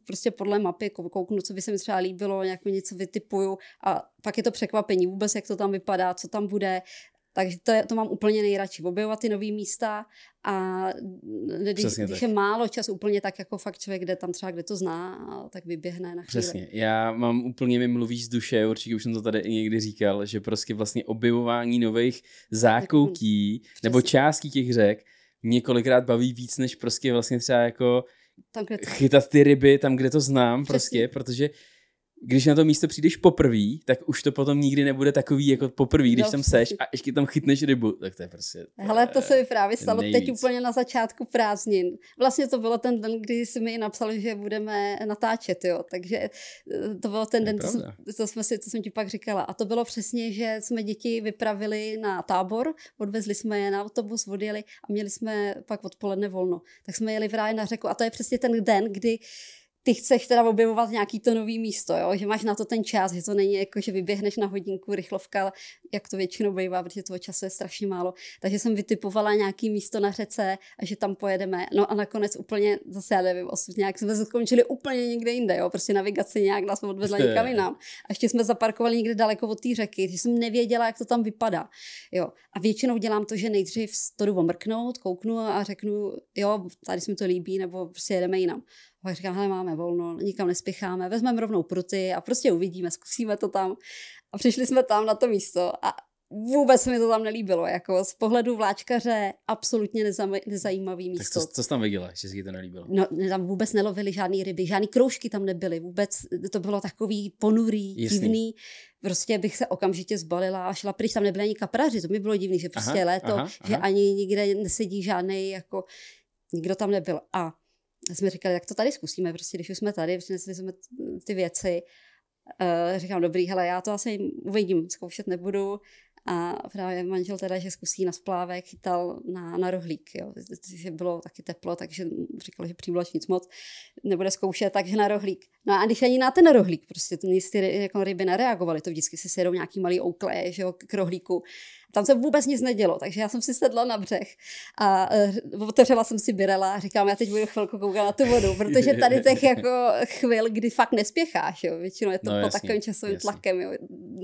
prostě podle mapy jako kouknu, co by se mi třeba líbilo, nějak mi něco vytipuju a pak je to překvapení vůbec, jak to tam vypadá, co tam bude. Takže to, je, to mám úplně nejradši, objevovat ty nové místa a když, když je málo čas úplně tak, jako fakt člověk jde tam třeba, kde to zná, tak vyběhne na chvíli. Přesně, já mám úplně, mi mluvíš z duše, určitě už jsem to tady i někdy říkal, že prostě vlastně objevování nových zákoutí nebo částí těch řek několikrát baví víc, než prostě vlastně třeba jako tam, kde to... chytat ty ryby tam, kde to znám Přesný. prostě, protože když na to místo přijdeš poprvé, tak už to potom nikdy nebude takový jako poprvé, když no, tam seš a ještě tam chytneš rybu, tak to je prostě... To Hele, to se mi právě stalo nejvíc. teď úplně na začátku prázdnin. Vlastně to bylo ten den, kdy jsme mi napsali, že budeme natáčet, jo, takže eh, to bylo ten den, to, to, jsme si, to jsem ti pak říkala. A to bylo přesně, že jsme děti vypravili na tábor, odvezli jsme je na autobus, odjeli a měli jsme pak odpoledne volno. Tak jsme jeli v ráji na řeku a to je přesně ten den, kdy ty chceš teda objevovat nějaký to nový místo, jo? že máš na to ten čas, že to není jako, že vyběhneš na hodinku rychlovka, jak to většinou bývá, protože toho času je strašně málo. Takže jsem vytipovala nějaký místo na řece a že tam pojedeme. No a nakonec úplně, zase já nevím, osud nějak jsme skončili úplně někde jinde, jo. Prostě navigace nějak nás odvezla někam jinam. A ještě jsme zaparkovali někde daleko od té řeky, že jsem nevěděla, jak to tam vypadá, jo. A většinou dělám to, že nejdřív to jdu omrknout, kouknu a řeknu, jo, tady se mi to líbí, nebo prostě jedeme jinam. A pak říkám, hele, máme volno, nikam nespěcháme, vezmeme rovnou pruty a prostě uvidíme, zkusíme to tam. A přišli jsme tam na to místo a vůbec se mi to tam nelíbilo. Jako z pohledu vláčkaře absolutně nezajímavý místo. Tak co, co jsi tam viděla, že se ti to nelíbilo? No, tam vůbec nelovili žádný ryby, žádný kroužky tam nebyly. Vůbec to bylo takový ponurý, Jasný. divný. Prostě bych se okamžitě zbalila a šla pryč. Tam nebyly ani kapraři, to mi bylo divný, že prostě aha, léto, aha, aha. že ani nikde nesedí žádný, jako nikdo tam nebyl. A jsme říkali, jak to tady zkusíme, prostě když už jsme tady, přinesli prostě jsme ty věci Eh, říkám, dobrý, hele, já to asi uvidím, zkoušet nebudu. A právě manžel teda, že zkusí na splávek, chytal na, na rohlík. Jo. Bylo taky teplo, takže říkal, že přívlač nic moc nebude zkoušet, takže na rohlík. No a když ani na ten rohlík, prostě ty, ty jako ryby nereagovaly, to vždycky si sjedou nějaký malý oukle že jo, k rohlíku tam se vůbec nic nedělo, takže já jsem si sedla na břeh a uh, otevřela jsem si birela a říkám, já teď budu chvilku koukat na tu vodu, protože tady těch jako chvil, kdy fakt nespěcháš, jo, většinou je to no, pod jasný, takovým časovým jasný. tlakem jo,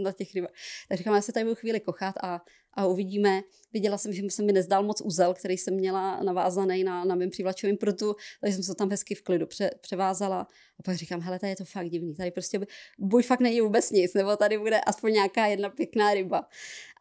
na těch rybách. Tak říkám, já se tady budu chvíli kochat a, a uvidíme. Viděla jsem, že se mi nezdál moc uzel, který jsem měla navázaný na, na mém přívlačovém prutu, takže jsem se tam hezky v klidu pře, převázala a pak říkám, hele, tady je to fakt divný, tady prostě buď fakt není vůbec nic, nebo tady bude aspoň nějaká jedna pěkná ryba.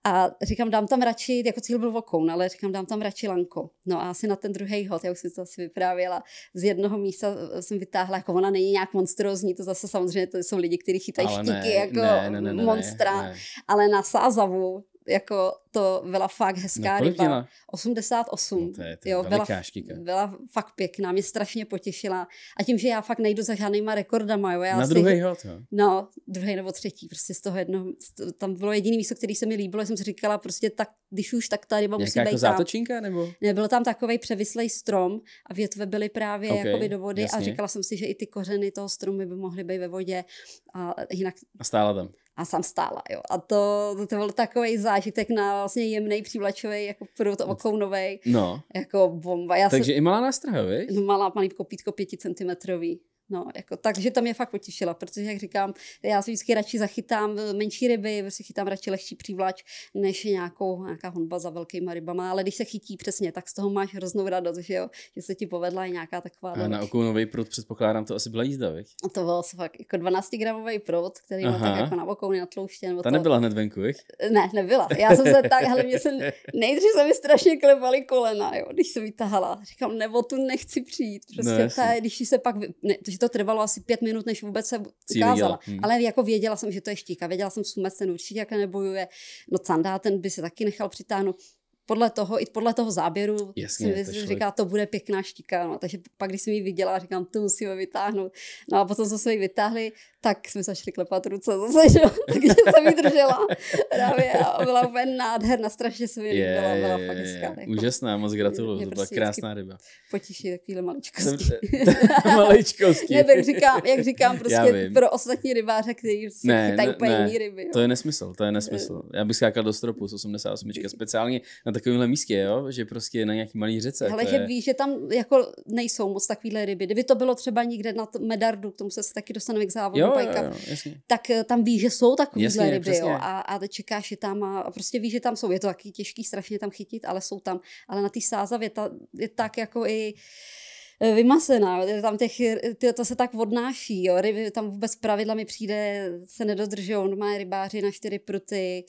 A říkám, dám tam radši, jako cíl byl vokoun, ale říkám, dám tam radši lanko. No a asi na ten druhý hod, já už jsem to asi vyprávěla, z jednoho místa jsem vytáhla, jako ona není nějak monstrozní, to zase samozřejmě to jsou lidi, kteří chytají ale štíky ne, jako ne, ne, ne, ne, monstra, ne, ne. ale na sázavu jako to byla fakt hezká no, ryba. 88. No, to je, to jo, byla, byla fakt pěkná, mě strašně potěšila. A tím, že já fakt nejdu za žádnýma rekordama. Jo, já Na druhý hod, No, druhý nebo třetí, prostě z toho jedno. Tam bylo jediný místo, který se mi líbilo, jsem si říkala, prostě tak, když už, tak ta ryba Nějaká musí jako být zátočinka, tam. nebo? Ne, byl tam takový převislej strom a větve byly právě okay, jakoby do vody jasně. a říkala jsem si, že i ty kořeny toho stromu by mohly být ve vodě. A, jinak... a stála tam a jsem stála, jo. A to, to, to byl takový zážitek na vlastně jemný přívlačový, jako prout okou novej, no. jako bomba. Já Takže jsem, i malá nástraha, víš? No, malá, malý kopítko pěticentimetrový. No, jako, takže tam mě fakt potěšilo, protože, jak říkám, já si vždycky radši zachytám eh, menší ryby, si prostě chytám radši lehčí přívlač, než nějakou, nějaká honba za velkýma rybama, ale když se chytí přesně, tak z toho máš hroznou radost, že jo, že se ti povedla i nějaká taková. A na okou nový prut předpokládám, to asi byla jízda, viď? A to byl fakt jako 12 gramový prut, který byl tak jako na okou natlouštěn. Ta to... nebyla hned venku, viď? Ne, nebyla. Já jsem se tak, ale mě jsem, nejdřív se mi strašně klepaly kolena, jo, když jsem vytahala. Říkám, nebo tu nechci přijít. No prostě no, ta, když se pak, ne, to trvalo asi pět minut, než vůbec se ukázala. Hmm. Ale jako věděla jsem, že to je štíka. Věděla jsem, Sumec ten určitě jaké nebojuje. No Candá ten by se taky nechal přitáhnout podle toho, i podle toho záběru Jasně, jsem to říká, to bude pěkná štika. No. Takže pak, když jsem ji viděla, říkám, to musíme vytáhnout. No a potom, co jsme ji vytáhli, tak jsme začali klepat ruce zase, že? takže jsem ji držela právě a byla úplně nádherná, strašně se mi líbila, byla, byla fakt hezká. Jako. Úžasná, moc gratuluju, to byla prostě krásná ryba. Potiší takovýhle maličkosti. maličkosti. ne, tak říkám, jak říkám, prostě pro ostatní rybáře, kteří si ne, chytají úplně jiný ryby. Jo. To je nesmysl, to je nesmysl. Eh. Já bych skákal do stropu z 88, speciálně na takovémhle místě, jo? že prostě na nějaký malý řece. Ale že je... víš, že tam jako nejsou moc takovýhle ryby. Kdyby to bylo třeba někde na Medardu, k tomu se taky dostaneme k závodu, pajka. Jo, jo, tak eh, tam víš, že jsou takovýhle ryby jo, a, a čekáš je tam a, prostě víš, že tam jsou. Je to taky těžký strašně tam chytit, ale jsou tam. Ale na té sázavě ta, je tak jako i E, vymasená, tam těch, ty, to se tak odnáší, jo, ryby, tam vůbec pravidla mi přijde, se On má rybáři na čtyři pruty,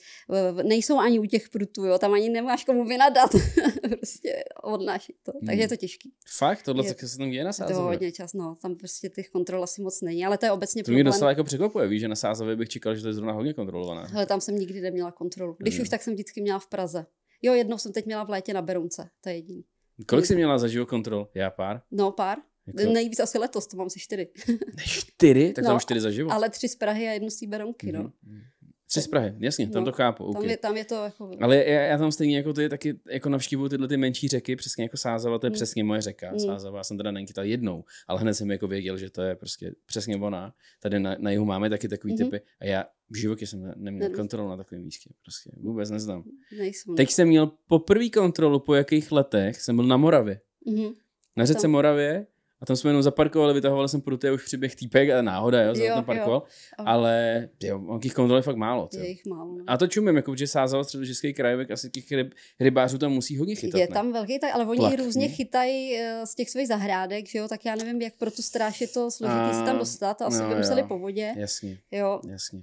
e, nejsou ani u těch prutů, jo, tam ani nemáš komu vynadat, prostě odnáší to, takže je hmm. to těžký. Fakt? Tohle je, se tam děje na Sázově? To hodně čas, no, tam prostě těch kontrol asi moc není, ale to je obecně To problém. mě jako překvapuje, víš, že na Sázově bych čekal, že to je zrovna hodně kontrolované. Ale tam jsem nikdy neměla kontrolu, když hmm. už tak jsem vždycky měla v Praze. Jo, jednou jsem teď měla v létě na Berunce, to je jediný. Kolik jsi měla za živo kontrol? Já pár? No, pár. Jako? Nejvíc asi letos, to mám si čtyři. čtyři? Tak no, tam čtyři za život. Ale tři z Prahy a jednu z té Beronky, mm-hmm. no. Mhm. Tři z Prahy, jasně, tam no, to chápu. Okay. Tam, je, tam je to jako... Ale já, já tam stejně jako ty taky jako navštívuju tyhle ty menší řeky, přesně jako Sázava, to je mm. přesně moje řeka. Mm. Sázava, já jsem teda nenkytal jednou, ale hned jsem jako věděl, že to je prostě přesně ona. Tady na, na jihu máme taky takový mm-hmm. typy a já v životě jsem neměl ne. kontrolu na takovém místě. Prostě vůbec neznám. Nejsem. Teď jsem měl poprvé kontrolu, po jakých letech jsem byl na Moravě. Mm-hmm. Na řece tam. Moravě a tam jsme jenom zaparkovali, vytahovali jsem pruty a už přiběh týpek a náhoda, jo, jo tam parkoval. Jo. Ale jo, těch kontrol je fakt málo. Je jich málo. No. A to čumím, jako, že sázal středočeský krajovek, asi těch ryb, rybářů tam musí hodně chytat. Je ne? tam velký, tak, ale oni Plak, různě ne? chytají eh, z těch svých zahrádek, že jo, tak já nevím, jak pro tu stráž je to složitý a... se tam dostat, asi no, by museli jo. po vodě. Jasně, jo. jasně.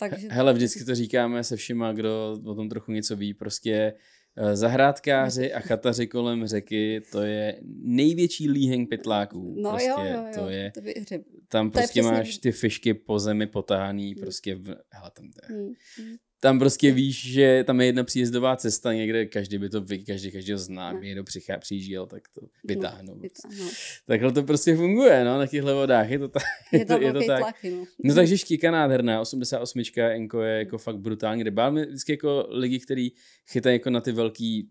Takže... Hele, vždycky to říkáme se všima, kdo o tom trochu něco ví, prostě eh, zahrádkáři a chataři kolem řeky, to je největší líheň pytláků. No prostě, jo, jo, jo, to je, to Tam to prostě je přesně... máš ty fišky po zemi potáhaný, mm. prostě v, hele, tam to je. Hmm tam prostě víš, že tam je jedna příjezdová cesta někde, každý by to, každý, každý ho zná, no. někdo přichá, přijížděl, tak to hm, vytáhnou. No, vytáhnou. Takhle to prostě funguje, no, na těchto vodách, je to tak. Je, to, je to tak. Tlaky, no. no takže štíka nádherná, 88. Enko je jako fakt brutální, ryba, vždycky jako lidi, který chytají jako na ty velký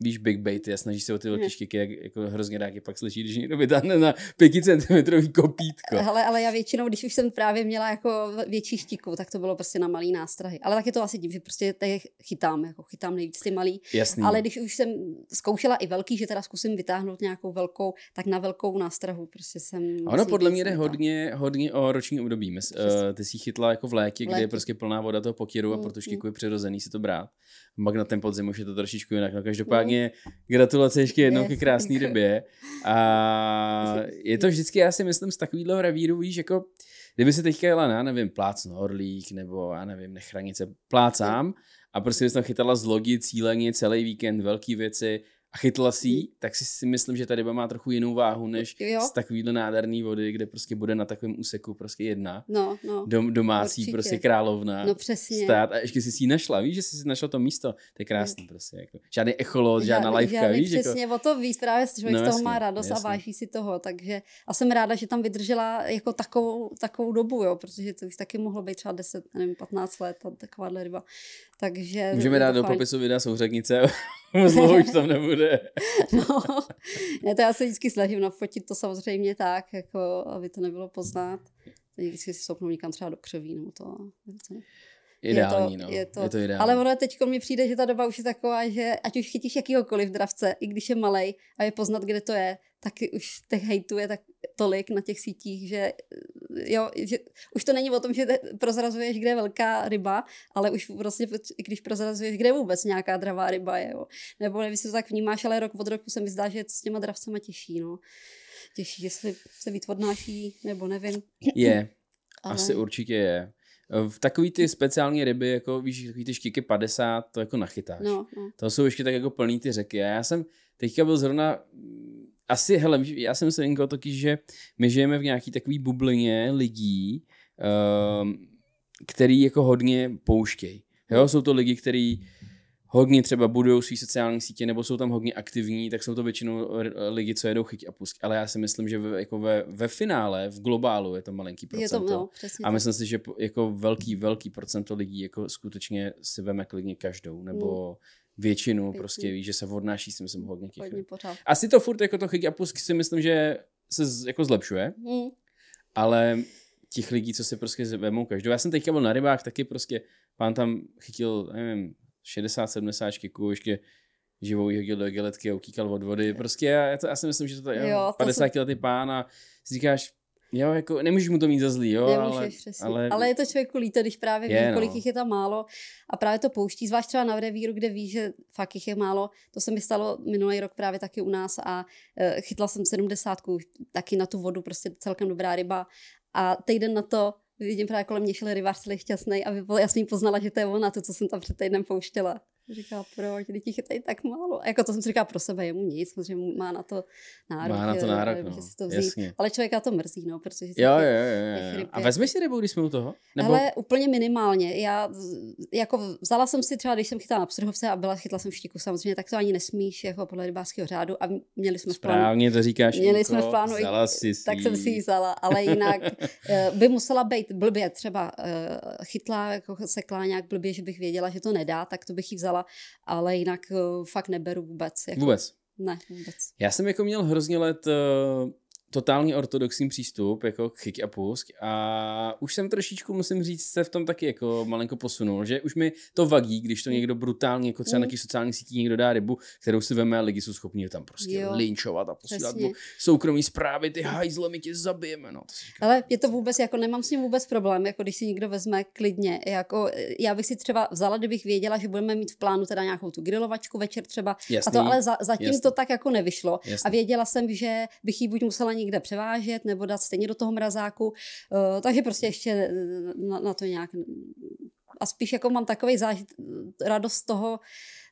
víš, big baity a snaží se o ty velké hmm. jak, jako hrozně rád je pak slyší, když někdo vytáhne na 5 cm kopítko. Hele, ale já většinou, když už jsem právě měla jako větší štiku, tak to bylo prostě na malý nástrahy. Ale je to asi tím, že prostě tady chytám, jako chytám nejvíc ty malý. Jasný. Ale když už jsem zkoušela i velký, že teda zkusím vytáhnout nějakou velkou, tak na velkou nástrahu prostě jsem... A ono podle mě jde hodně, hodně o roční období. Mys, uh, eh, ty si chytla jako v létě, kde je prostě plná voda toho pokyru mm, a hmm, proto mm. je přirozený si to brát. Pak na ten podzim už je to trošičku jinak. No, no každopádně Každopádně gratulace ještě jednou ke krásné době. A je to vždycky, já si myslím, z takového revíru, víš, jako kdyby se teďka jela na, nevím, plácno Orlík, nebo já nevím, nechranice, plácám, a prostě bys tam chytala z logi cíleně celý víkend velké věci a chytla si ji, mm. tak si, si myslím, že ta ryba má trochu jinou váhu než jo. z takovýhle nádherný vody, kde prostě bude na takovém úseku prostě jedna no, no, dom, domácí určitě. prostě královna no, přesně. stát a ještě jsi si ji našla, víš, že jsi si našla to místo, to je krásný no. prostě, jako. žádný echolot, žádná žádný, liveka, žádný, víš, jako. přesně, jako... o to víc, právě člověk no, z toho jasný, má radost jasný. a váží si toho, takže a jsem ráda, že tam vydržela jako takovou, takovou dobu, jo, protože to už taky mohlo být třeba 10, nevím, 15 let a takováhle ryba. Takže Můžeme dát do fajn. popisu videa souřadnice, moc už tam nebude. no, ne, to já se vždycky snažím nafotit to samozřejmě tak, jako aby to nebylo poznat. Vždycky si soupnu někam třeba do křoví nebo to. Nevím, Ideální, je to, no. je to, je to ideální. Ale ono teď mi přijde, že ta doba už je taková, že ať už chytíš jakýhokoliv dravce, i když je malej a je poznat, kde to je, tak už těch hejtů je tak tolik na těch sítích, že eh, jo, že už to není o tom, že prozrazuješ, kde je velká ryba, ale už prostě, když prozrazuješ, kde vůbec nějaká dravá ryba je, jo. Nebo nevím, jestli to tak vnímáš, ale rok od roku se mi zdá, že s těma dravcema těší, no. Těší, jestli se víc odnáší, nebo nevím. Je, ale... asi určitě je. Eh, v takový ty speciální ryby, jako víš, takový ty štíky 50, to jako nachytáš. No, no. To jsou ještě tak jako plný ty řeky. A já jsem teďka byl zrovna, mm, asi, hele, já jsem se jinko taky, že my žijeme v nějaký takový bublině lidí, um, který jako hodně pouštějí. Jo, jsou to lidi, kteří hodně třeba budují své sociální sítě nebo jsou tam hodně aktivní, tak jsou to většinou eh, lidi, co jedou chyť a pusť. Ale já si myslím, že ve, jako ve, ve finále, v globálu je to malinký procento. Je to, no, přesně a myslím tak. si, že jako velký, velký procento lidí jako skutečně si veme klidně každou nebo mm. většinu, Pěkný. prostě ví, že se odnáší si myslím hodně těch hodně Asi to furt jako to chyť a pusk si myslím, že se z, jako zlepšuje, mm. ale těch lidí, co se prostě vemou každou. Já jsem teďka byl na rybách, taky prostě pán tam chytil, nevím, 60-70 kiků, ještě živou jeho do geletky a ukýkal od vody. Prostě já, já, to, já si myslím, že to je 50 jsou... letý pán a si říkáš, Jo, jako nemůžeš mu to mít za zlý, jo. Nemůžeš, ale, přesně. ale, ale je to člověku líto, když právě je, ví, no. jich je tam málo a právě to pouští, zvlášť třeba na revíru, kde ví, že fakt jich je málo. To se mi stalo minulý rok právě taky u nás a e, chytla jsem sedmdesátku, taky na tu vodu, prostě celkem dobrá ryba. A týden na to Vidím právě kolem mě rybář celý šťastný a já jsem jí poznala, že to je ona, to, co jsem tam před týdnem pouštěla. Říká, proč, když jich je tady tak málo. A jako to jsem si říká pro sebe, jemu nic, protože má na to nárok. Má na to eh, nárok, no. si to vzít. Jasně. Ale člověka to mrzí, no, protože jo, jo, jo, jo. A vezmi si rybu, když jsme u toho? Nebo... Hele, úplně minimálně. Já jako vzala jsem si třeba, když jsem chytala na pstruhovce a byla chytla jsem štiku, samozřejmě, tak to ani nesmíš, jako podle rybářského řádu. A měli jsme Správně v plánu, to říkáš. Měli jsme v plánu, vzala i, si tak jsem si ji vzala, ale jinak eh, by musela být blbě, třeba eh, chytla, jako se nějak blbě, že bych věděla, že to nedá, tak to bych ji vzala dělala, ale jinak eh, fakt neberu vůbec. Jako, vůbec? Ne, vůbec. Já jsem jako měl hrozně let eh, totální ortodoxní přístup, jako chyť a pusk a už jsem trošičku, musím říct, se v tom taky jako malinko posunul, že už mi to vadí, když to někdo brutálně, jako třeba mm. na těch sociálních sítích někdo dá rybu, kterou si veme a lidi jsou schopni tam prostě jo. linčovat a posílat mu soukromí zprávy, ty hajzle, my tě zabijeme, no. Ale je to vůbec, jako nemám s ním vůbec problém, jako když si někdo vezme klidně, jako e, já bych si třeba vzala, kdybych věděla, že budeme mít v plánu teda nějakou tu grilovačku večer třeba, jasný, a to ale za, zatím jasný. to tak jako nevyšlo jasný. a věděla jsem, že bych ji buď musela někde převážet nebo dát stejně do toho mrazáku. Eh, takže prostě ještě eh, na, na to nějak a spíš jako mám takový zážit, radost z toho,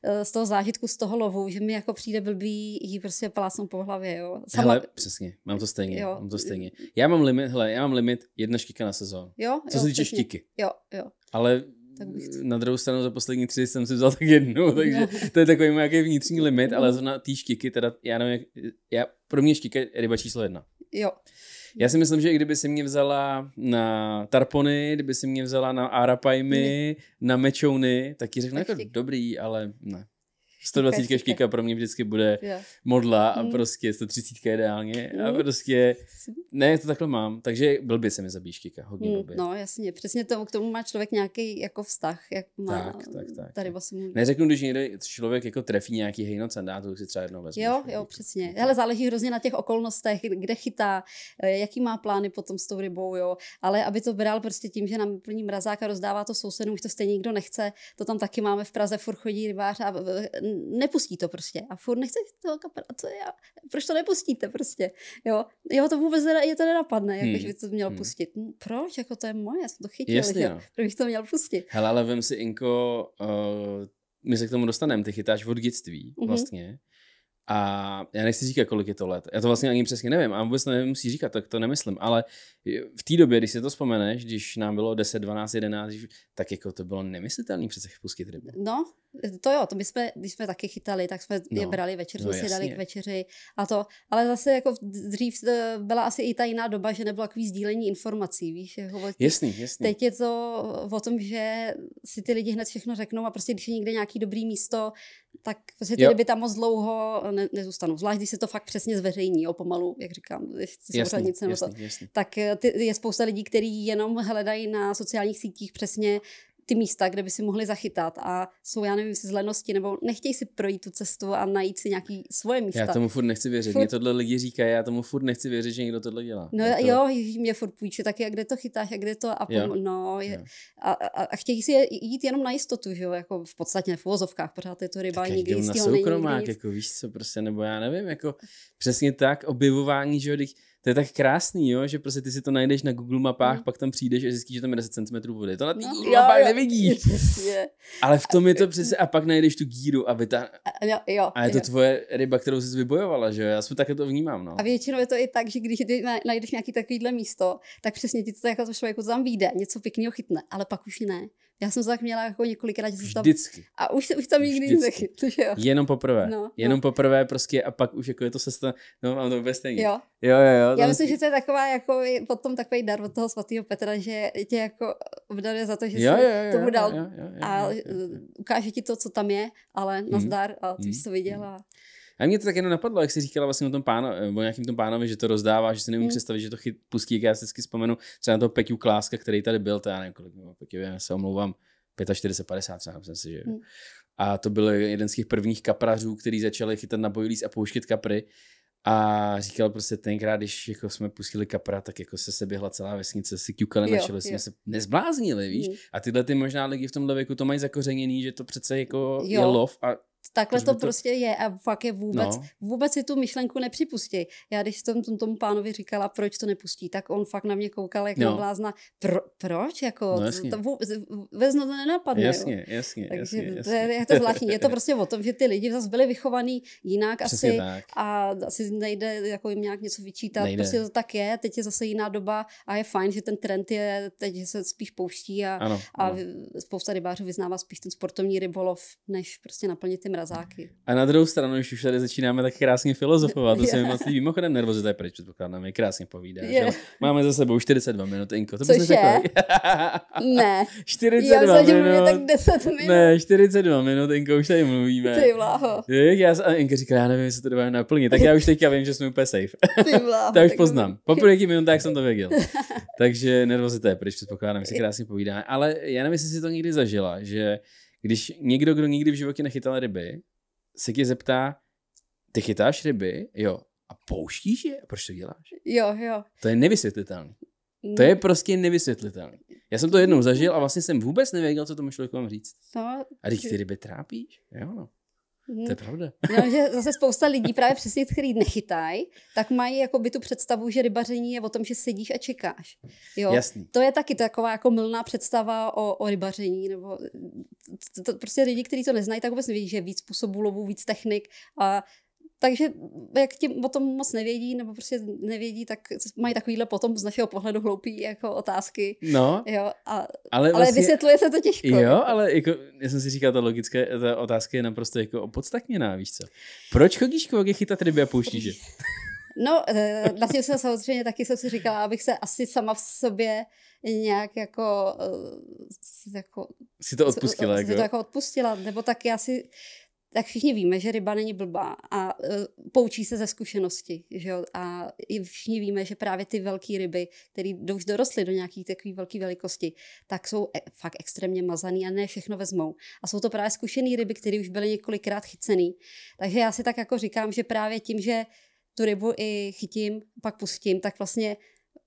eh, z toho zážitku, z toho lovu, že mi jako přijde blbý jí prostě palácnou po hlavě, jo. Sama... Hele, přesně, mám to stejně, jo. mám to stejně. Já mám limit, hele, já mám limit jedna štika na sezon. Jo, Co jo, se týče štíky. Jo, jo. Ale tak bych... Na druhou stranu za poslední tři jsem si vzal tak jednu, no. takže to je takový nějaký vnitřní limit, ale no. zrovna té štiky, teda já nevím, já, pro mě štika je ryba číslo jedna. Jo. Já si myslím, že kdyby si mě vzala na tarpony, kdyby si mě vzala na arapajmy, ne. na mečouny, tak ti řekne jako dobrý, ale ne. 120 škýka pro mě vždycky bude yeah. modla a mm. prostě 130 ideálně mm. a prostě ne, to takhle mám, takže byl by se mi zabíjí škýka, hodně mm. No jasně, přesně to, k tomu má člověk nějaký jako vztah, jak má tak, tak, tak, tady tak. Mu... Neřeknu, když někde člověk jako trefí nějaký hejno sandátu, si třeba jednou vezme. Jo, jo, přesně. Ale záleží hrozně na těch okolnostech, kde chytá, eh, jaký má plány potom s tou rybou, jo, ale aby to bral prostě tím, že nám plní mrazák a rozdává to sousedům, už to stejně nikdo nechce, to tam taky máme v Praze, furt chodí rybář a eh, nepustí to prostě. A furt nechce toho kapra, co je, proč to nepustíte prostě, jo. Jo, to vůbec ne, je to nenapadne, jak hmm. by to měl hmm. pustit. Hm, proč, jako to je moje, já jsem to chytil, Jasně, No. proč bych to měl pustit. Hele, ale vem si, Inko, uh, my se k tomu dostaneme, ty chytáš v dětství mm-hmm. vlastně. A já nechci říkat, kolik je to let. Já to vlastně ani přesně nevím a vůbec nemusí říkat, tak to nemyslím. Ale v té době, když si to vzpomeneš, když nám bylo 10, 12, 11, tak jako to bylo nemyslitelné přece pustit rybu. No, to jo, to my jsme, když jsme taky chytali, tak jsme no, je brali večer, no, jsme no, si dali k večeři a to. Ale zase jako dřív eh, byla asi i ta jiná doba, že nebylo takový sdílení informací, víš. Jako tý, jasný, jasný. Teď je to o tom, že si ty lidi hned všechno řeknou a prostě když je někde nějaký dobrý místo, tak prostě ty jo. ryby tam moc dlouho eh, ne, nezůstanou. Zvlášť, když se to fakt přesně zveřejní, jo, pomalu, jak říkám, jestli jasný, jasný, to. Jasný. Tak eh, ty, je spousta lidí, kteří jenom hledají na sociálních sítích přesně ty místa, kde by si mohli zachytat a jsou, já nevím, si zlenosti nebo nechtějí si projít tu cestu a najít si nějaký svoje místa. Já tomu furt nechci věřit, furt... mě tohle lidi říkají, já tomu furt nechci věřit, že někdo tohle dělá. No to... jo, mě furt půjče, tak jak kde to chytáš, jak kde to a pom... no, je... A, a, a, chtějí si jít jenom na jistotu, že jo, jako v podstatě v uvozovkách, pořád je to ryba, tak nikdy jistýho na soukromák, není, nikdy jako víš co, prostě, nebo já nevím, jako přesně tak, objevování, že jo, když to je tak krásný, jo, že prostě ty si to najdeš na Google mapách, mm. pak tam přijdeš a zjistíš, že tam je 10 cm vody. To na té no, Google jo, mapách jo, nevidíš. Je. Ale v tom je to přesně, a pak najdeš tu gíru, a ta. Jo, jo, a je to jo. tvoje ryba, kterou jsi vybojovala, že jo? Já si takhle to vnímám, no. A většinou je to i tak, že když najdeš nějaký takovýhle místo, tak přesně ti to jako to člověku tam vyjde, něco pěkného chytne, ale pak už ne já jsem to tak měla jako několikrát, že tam... Vždycky. A už, už tam nikdy nic nechytl, že jo? Jenom poprvé. No, no. Jenom no. poprvé prostě a pak už jako je to se stane, no mám to vůbec stejný. Jo. Jo, jo, jo. Já myslím, že to je taková jako potom takový dar od toho svatého Petra, že tě jako obdaruje za to, že jo, jsi jo, jo, tomu dal jo, jo, jo, jo, a jo, jo, jo. ukáže ti to, co tam je, ale mm-hmm. a ty mm. jsi to mhm. viděl a... A mě to tak jenom napadlo, jak jsi říkala vlastně o tom páno, o nějakým tom pánovi, že to rozdává, že si nemůžu mm. představit, že to chyt, pustí, jak já si vždycky vzpomenu třeba na toho Peťu Kláska, který tady byl, to já nevím, kolik no, Peťu, já se omlouvám, 45, 50, třeba, myslím si, že mm. A to byl jeden z těch prvních kaprařů, který začali chytat na bojlíc a pouštět kapry. A říkal prostě tenkrát, když jako jsme pustili kapra, tak jako se seběhla celá vesnice, si ťukali na čele, jsme se nezbláznili, víš? Mm. A tyhle ty možná lidi v tomhle věku to mají zakořeněný, že to přece jako jo. je lov a Takhle to, to prostě je a fakt je vůbec, no. vůbec si tu myšlenku nepřipustí. Já když jsem tom, tomu pánovi říkala, proč to nepustí, tak on fakt na mě koukal jak no. na blázna. Pro, proč? Jako, no, to vůbec, to nenapadne. Jasně, jo. jasně. Takže jasně, jasně. To je, je to zvláštní. Je to prostě o tom, že ty lidi zase byli vychovaní jinak Přesně asi tak. a asi nejde jako jim nějak něco vyčítat. Nejde. Prostě to tak je, teď je zase jiná doba a je fajn, že ten trend je teď, že se spíš pouští a, ano, a ano. spousta rybářů vyznává spíš ten sportovní rybolov, než prostě naplnit ty mrazáky. A na druhou stranu, už tady začínáme tak krásně filozofovat, to se mi moc líbí. Mimochodem, nervozita je pryč, předpokládám, je krásně povídá. Je. Máme za sebou 42 minut, Inko, to Což bys je? ne. 42 já minut. Já tak 10 minut. Ne, 42 minut, Inko, už tady mluvíme. Ty vláho. Já, a Inka říká, já nevím, jestli to dovedeme naplnit, tak já už teďka vím, že jsme úplně safe. Ty vláho. to už poznám. Po prvních minutách jsem to věděl. Takže nervozita je pryč, předpokládám, že si krásně povídáme. Ale já nevím, jestli si to někdy zažila, že když někdo, kdo nikdy v životě nechytal ryby, se tě zeptá, ty chytáš ryby? Jo. A pouštíš je? Proč to děláš? Jo, jo. To je nevysvětlitelné. To je prostě nevysvětlitelné. Já jsem to jednou zažil a vlastně jsem vůbec nevěděl, co tomu člověku mám říct. No, a když ty ryby trápíš? Jo, no. To mhm. je pravda. No, že zase spousta lidí právě přesně, který nechytají, tak mají jako by tu představu, že rybaření je o tom, že sedíš a čekáš. Jo? Jasný. To je taky taková jako mylná představa o, o rybaření. Nebo to, to, prostě lidi, kteří to neznají, tak vůbec neví, že je víc způsobů lovu, víc technik a takže jak ti o tom moc nevědí, nebo prostě nevědí, tak mají takovýhle potom z našeho pohledu hloupý jako otázky. No, jo, a, ale, vlastně, ale vysvětluje se to těžko. Jo, ale jako, já jsem si říkal, ta logická ta otázka je naprosto jako opodstatněná, víš co? Proč chodíš k vogě chytat ryby a pouštíže? No, eh, na tím jsem samozřejmě taky jsem si říkala, abych se asi sama v sobě nějak jako... Eh, jako si to odpustila. Jako, si jako? to jako odpustila, nebo tak já si tak všichni víme, že ryba není blbá a uh, poučí se ze zkušenosti. Že jo? A všichni víme, že právě ty velké ryby, které už dorostly do nějaké takové velké velikosti, tak jsou e- fakt extrémně mazané a ne všechno vezmou. A jsou to právě zkušené ryby, které už byly několikrát chycené. Takže já si tak jako říkám, že právě tím, že tu rybu i chytím, pak pustím, tak vlastně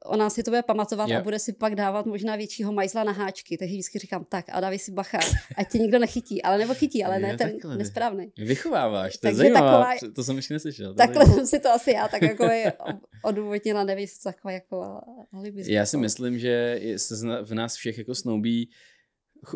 ona si to bude pamatovat yeah. a bude si pak dávat možná většího majzla na háčky. Takže vždycky říkám, tak a dávej si bacha, ať tě nikdo nechytí, ale nebo chytí, ale ne, ten takhle. nesprávný. Vychováváš, to je taková, to jsem ještě neslyšel. Takhle jsem si to asi já tak jako odůvodnila, nevím, co taková jako alibismus. Já si myslím, že se v nás všech jako snoubí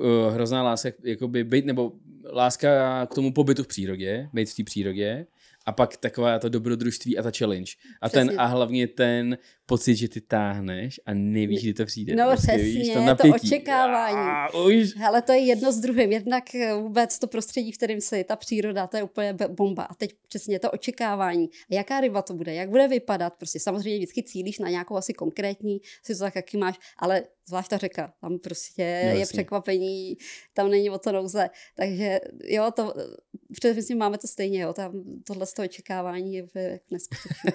eh, hrozná láska, jako by být, nebo láska k tomu pobytu v přírodě, být v té přírodě, a pak taková to dobrodružství a ta challenge. A ten a hlavně ten pocit, že ty táhneš a nevíš, kdy to přijde. No prostě, přesně, víš, to, to očekávání. Já, už. Hele, to je jedno s druhým. Jednak eh, vůbec to prostředí, v kterém se ta příroda, to je úplně bomba. A teď přesně to očekávání. A jaká ryba to bude, jak bude vypadat. Prostě samozřejmě vždycky cílíš na nějakou asi konkrétní, si to tak, jaký máš, ale zvlášť ta řeka, tam prostě no, je překvapení, tam není o to nouze. Takže jo, to, především máme to stejně, jo, tam tohle z toho očekávání je jako neskutečné.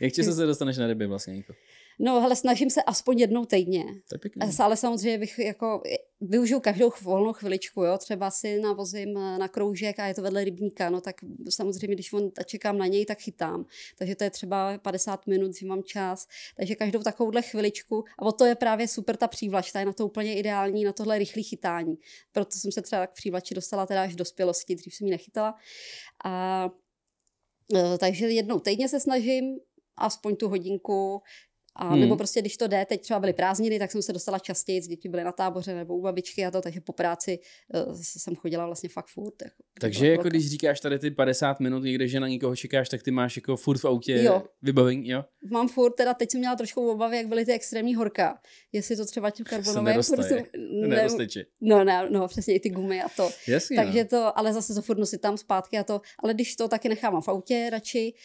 jak často se dostaneš na ryby vlastně? vlastně to? Jako. No, hele, snažím se aspoň jednou týdně. Tak Ale samozřejmě bych jako, eh, využil každou volnou chviličku, jo. Třeba si navozím eh, na kroužek a je to vedle rybníka, no tak samozřejmě, když on čekám na něj, tak chytám. Takže to je třeba 50 minut, že mám čas. Takže každou takovouhle chviličku. A o to je právě super ta přívlač, ta je na to úplně ideální, na tohle rychlé chytání. Proto jsem se třeba k přívlači dostala teda až v dospělosti, dřív jsem ji nechytala. A eh, takže jednou týdně se snažím aspoň tu hodinku, a hmm. nebo prostě, když to jde, teď třeba byly prázdniny, tak jsem se dostala častěji, děti byly na táboře nebo u babičky a to, takže po práci uh, jsem chodila vlastně fakt furt. Jako, takže jako když říkáš tady ty 50 minut někde, že na někoho čekáš, tak ty máš jako furt v autě jo. vybavení, jo? Mám furt, teda teď jsem měla trošku obavy, jak byly ty extrémní horka, jestli to třeba tím karbonové kurzu... Ne, no, ne, no, přesně i ty gumy a to. Jasně, takže no. to, ale zase to furt nosit tam zpátky a to, ale když to taky nechám v autě radši, uh,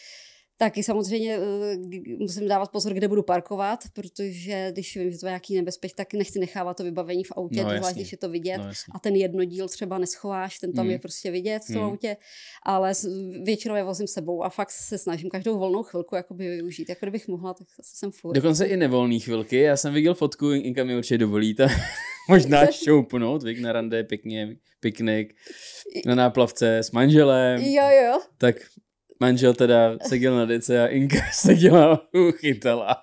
Taky samozřejmě eh, musím dávat pozor, kde budu parkovat, protože když vím, že to je nějaký nebezpečí, tak nechci nechávat to vybavení v autě, no, důležitě, je to vidět. No, a ten jednodíl třeba neschováš, ten tam mm. je prostě vidět v tom mm. autě, ale většinou je vozím sebou a fakt se snažím každou volnou chvilku jakoby využít. Jako kdybych mohla, tak jsem furt. Dokonce i nevolný chvilky. Já jsem viděl fotku, Inka mi určitě dovolí, ta možná šoupnout, vík, na rande, pěkně, piknik, na náplavce s manželem. Jo, jo. Tak manžel teda seděl na dece a Inka seděla u chytela.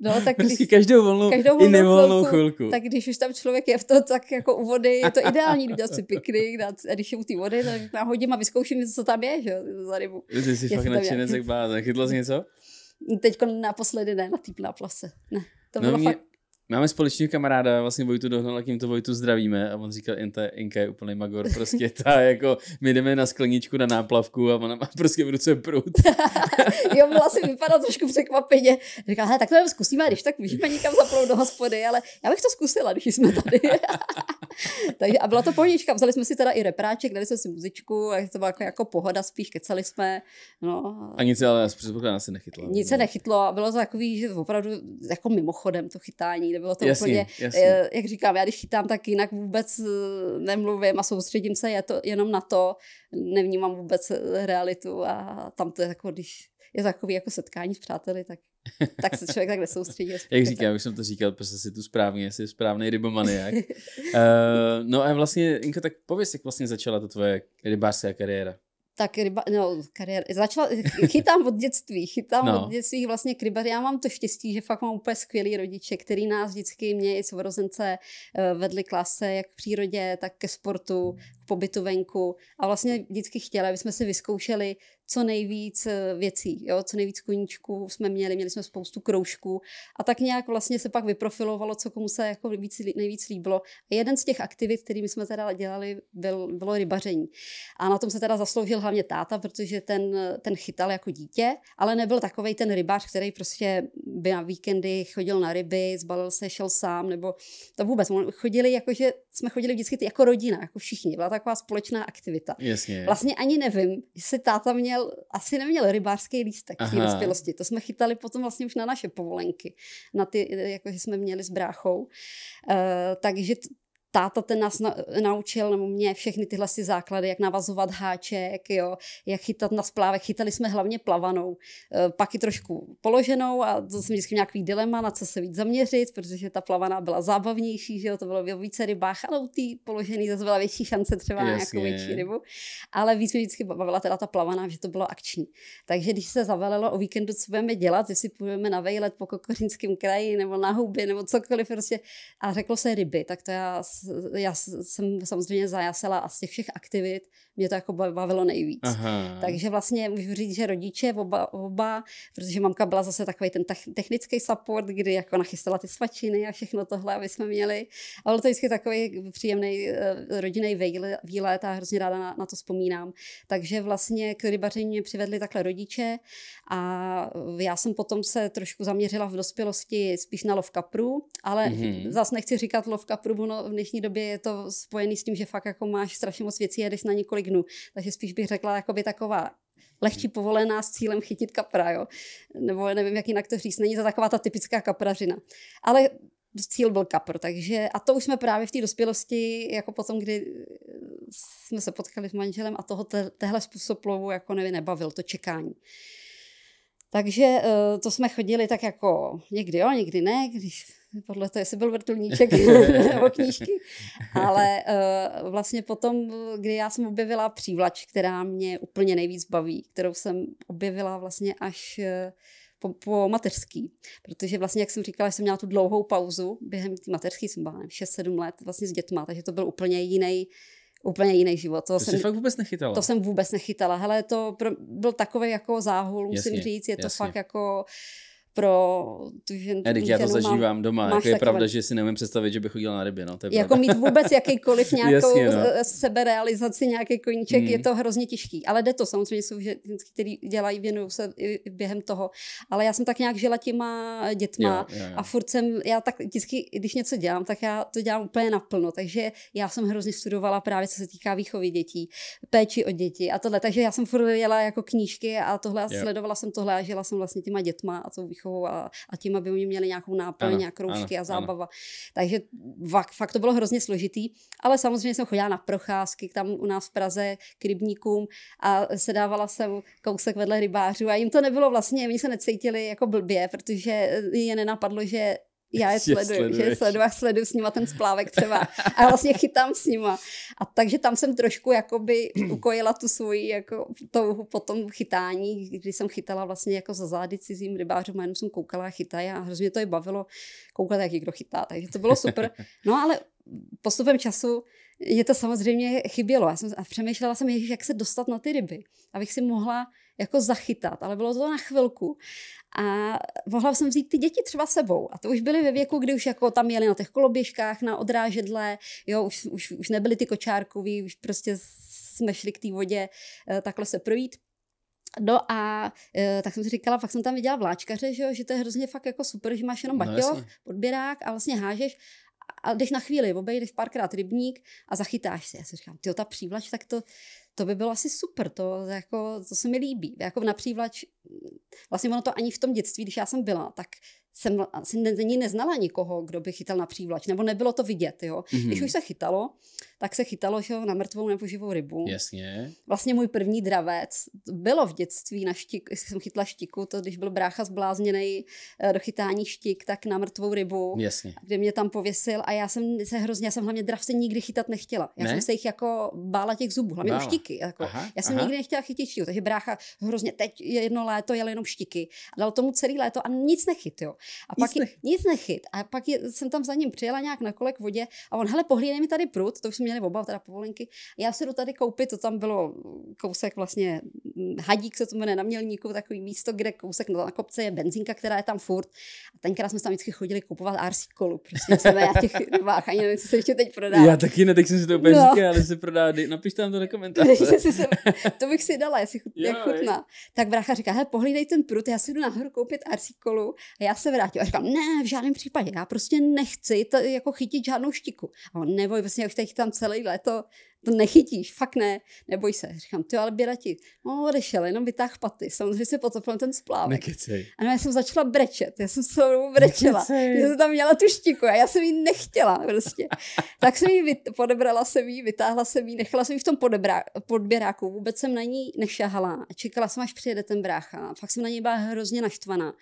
No, tak prostě když, každou volnou, každou volnou i nevolnou chvilku, chvilku. Tak když už tam člověk je v to, tak jako u vody je to ideální dát si piknik, dát, a když je u té vody, tak nahodím a vyzkouším, co tam je, že za rybu. Ty jsi fakt nadšenec jak blázen. Chytla jsi něco? Teď naposledy ne, na té plase. Ne, to no, bylo mě, fakt Máme společný kamaráda, vlastně Vojtu dohnal, kým to Vojtu zdravíme a on říkal, Inta, Inka je úplný magor, prostě ta jako, my jdeme na skleničku na náplavku a ona má prostě v ruce prut. jo, si vypadat trošku překvapeně. Říkal, hej, tak to zkusíme, když tak můžeme nikam zaplout do hospody, ale já bych to zkusila, když jsme tady. Takže a byla to pohodička, vzali jsme si teda i repráček, dali jsme si muzičku, a to byla jako, jako pohoda spíš, kecali jsme. No. A nic ale předpokládám se nechytlo. Nic se nechytlo a bylo to takový, že opravdu jako mimochodem to chytání, nebylo to jasný, úplně, jasný. Eh, jak říkám, já když chytám, tak jinak vůbec eh, nemluvím a soustředím se je to, jenom na to, nevnímám vůbec eh, realitu a tam to je jako, když je takový jako setkání s přáteli, tak, tak se člověk tak nesoustředí. Jak říkám, už jsem to říkal, prostě si tu správně, jsi správný rybomaniak. uh, no a vlastně, Inka, tak pověz, jak vlastně začala ta tvoje rybářská kariéra tak ryba, no, kariéra, začala, chytám od dětství, chytám no. od dětství vlastně k rybaři. Já mám to štěstí, že fakt mám úplně skvělý rodiče, který nás vždycky, mě i svorozence, eh, vedli klase jak k přírodě, tak ke sportu pobytu venku a vlastně vždycky chtěla, aby jsme si vyzkoušeli co nejvíc eh, věcí, jo? co nejvíc koníčků jsme měli, měli jsme spoustu kroužků a tak nějak vlastně se pak vyprofilovalo, co komu se jako víc, nejvíc líbilo. A jeden z těch aktivit, kterými jsme teda dělali, byl, bylo rybaření. A na tom se teda zasloužil hlavně táta, protože ten, ten chytal jako dítě, ale nebyl takový ten rybář, který prostě by na víkendy chodil na ryby, zbalil se, šel sám, nebo to vůbec. Chodili, jakože jsme chodili vždycky jako rodina, jako všichni. Byla taková společná aktivita. Jasně. Vlastně ani nevím, jestli táta měl, asi neměl rybářský lístek v dospělosti. To jsme chytali potom vlastně už na naše povolenky, na ty, jako jsme měli s bráchou. Uh, takže táta ten nás na, naučil, nebo mě všechny tyhle si základy, jak navazovat háček, jo, jak chytat na splávek. Chytali jsme hlavně plavanou, eh, pak i trošku položenou a to jsem vždycky nějaký dilema, na co se víc zaměřit, protože ta plavaná byla zábavnější, že jo, to bylo více rybách, ale u té položený zase byla větší šance třeba na nějakou větší rybu. Ale víc mě vždycky bavila teda ta plavaná, že to bylo akční. Takže když se zavelelo o víkendu, co budeme dělat, jestli půjdeme na vejlet po Kokořínském kraji nebo na hubě nebo cokoliv prostě a řeklo se ryby, tak to já já jsem samozřejmě zajasela a z těch všech aktivit mě to jako bavilo nejvíc. Aha. Takže vlastně můžu říct, že rodiče oba, oba, protože mamka byla zase takový ten technický support, kdy jako nachystala ty svačiny a všechno tohle, aby jsme měli. A bylo to vždycky takový příjemný eh, rodinný výlet a hrozně ráda na, na to vzpomínám. Takže vlastně k rybaření mě přivedli takhle rodiče a já jsem potom se trošku zaměřila v dospělosti spíš na lov kapru, ale mm-hmm. zase nechci říkat lov Kapru no v dnešní dnešní době je to spojený s tím, že fakt jako máš strašně moc věcí a jdeš na několik dnů. Takže spíš bych řekla jakoby taková lehčí povolená s cílem chytit kapra, jo. Nebo nevím, jak jinak to říct. Není to taková ta typická kaprařina. Ale cíl byl kapr, takže a to už jsme právě v té dospělosti, jako potom, kdy eh, jsme se potkali s manželem a toho te, tehle způsob lovu jako nevím, nebavil, to čekání. Takže eh, to jsme chodili tak jako někdy jo, někdy ne, když podle toho, jestli byl vrtulníček nebo knížky, ale uh, vlastně potom, kdy já jsem objevila přívlač, která mě úplně nejvíc baví, kterou jsem objevila vlastně až uh, po, po mateřský, protože vlastně, jak jsem říkala, jsem měla tu dlouhou pauzu během té mateřské, jsem byla 6-7 let vlastně s dětma, takže to byl úplně jiný úplně jiný život. To, to jsem fakt vůbec nechytala. To jsem vůbec nechytala. Hele, to pro, byl takový jako záhul, musím jasně, říct, je jasně. to fakt jako uh, pro tu ženu. Já, já to zažívám má, doma. Jako je pravda, že si neumím představit, že bych chodila na ryby. No, to je jako mít vůbec jakýkoliv nějakou Jasně, no. E, seberealizaci, nějaký koníček, hmm. je to hrozně těžký. Ale jde to, samozřejmě jsou ženský, které dělají, věnují se během toho. Ale já jsem tak nějak žila těma dětma jo, jo, jo. a furt jsem, já tak vždycky, když něco dělám, tak já to dělám úplně naplno. Takže já jsem hrozně studovala právě, co se týká výchovy dětí, péči o děti a tohle. Takže já jsem furt jela jako knížky a tohle a sledovala jsem tohle a žila jsem vlastně těma dětma a tou výchovou výchovou a, a tím, aby oni měli nějakou náplň ano, a kroužky ano, a zábava. Ano. Takže fakt, fakt to bylo hrozně složitý, ale samozřejmě jsem chodila na procházky tam u nás v Praze k rybníkům a sedávala jsem kousek vedle rybářů a jim to nebylo vlastně, oni se necítili jako blbě, protože je nenapadlo, že já je sleduju, že je sleduju, sleduju s nima ten splávek třeba a vlastně chytám s nima. A takže tam jsem trošku jakoby ukojila tu svoji jako touhu po tom chytání, kdy jsem chytala vlastně jako za zády cizím rybářům a jenom jsem koukala a chytají a hrozně to je bavilo koukat, jak někdo chytá, takže to bylo super. No ale postupem času je to samozřejmě chybělo. Já jsem, a přemýšlela jsem, jak se dostat na ty ryby, abych si mohla jako zachytat, ale bylo to na chvilku. A mohla jsem vzít ty děti třeba sebou. A to už byly ve věku, kdy už jako tam jeli na těch koloběžkách, na odrážedle, jo, už, už, už nebyly ty kočárkový, už prostě jsme šli k té vodě eh, takhle se projít. No a e, tak jsem si říkala, fakt jsem tam viděla vláčkaře, že, jo, že to je hrozně fakt jako super, že máš jenom baťoch, no, podběrák a vlastně hážeš a jdeš na chvíli, obejdeš párkrát rybník a zachytáš se. Já si říkám, ty ta přívlač, tak to, to by bylo asi super, to, jako, to se mi líbí. Jako například, vlastně ono to ani v tom dětství, když já jsem byla, tak jsem asi ne, neznala nikoho, kdo by chytal na přívlač, nebo nebylo to vidět. Jo? Mm-hmm. Když už se chytalo, tak se chytalo že, na mrtvou nebo živou rybu. Jasně. Vlastně můj první dravec bylo v dětství, na štik, Když jsem chytla štiku, to když byl brácha zblázněný eh, do chytání štik, tak na mrtvou rybu, Jasně. kde mě tam pověsil a já jsem se hrozně, já jsem hlavně dravce nikdy chytat nechtěla. Já ne? jsem se jich jako bála těch zubů, hlavně bála. štiky. Jako. Aha, já jsem aha. nikdy nechtěla chytit štiku, takže brácha hrozně teď jedno léto jel jenom štiky. Dal tomu celý léto a nic nechytil. A pak nic, nic nechyt. A pak je, jsem tam za ním přijela nějak na kole k vodě a on, hele, pohlídej mi tady prut, to už jsme měli oba teda povolenky. Já se jdu tady koupit, to tam bylo kousek vlastně, mm, hadík se to jmenuje na mělníku, takový místo, kde kousek na kopce je benzínka, která je tam furt. A tenkrát jsme tam vždycky chodili kupovat RC kolu, prostě jsme já těch dvách, ani nevím, co se ještě teď prodá. Já taky ne, tak jsem si to úplně no. říkal, ale se prodá, napiš tam to do komentáře. to bych si dala, jestli jo, jak chutná. Tak brácha říká, hele, pohlídej ten prut, já si jdu nahoru koupit RC kolu a já se vrátil. A říkám, ne, v žádném případě, já prostě nechci to jako chytit žádnou štiku. A on, neboj, vlastně už teď tam celý léto to nechytíš, fakt ne, neboj se. Říkám, ty ale běda ti. No, odešel, jenom vytáh paty. Samozřejmě se potopil ten splávek. A no, já jsem začala brečet, já jsem se mnou brečela. Nekecej. Já jsem tam měla tu štiku a já jsem ji nechtěla prostě. tak jsem ji vyt- podebrala jsem ji, vytáhla jsem ji, nechala jsem ji v tom podebra- podběráku. Vůbec jsem na ní nešahala. Čekala jsem, až přijede ten brácha. Fakt jsem na ní byla hrozně naštvaná.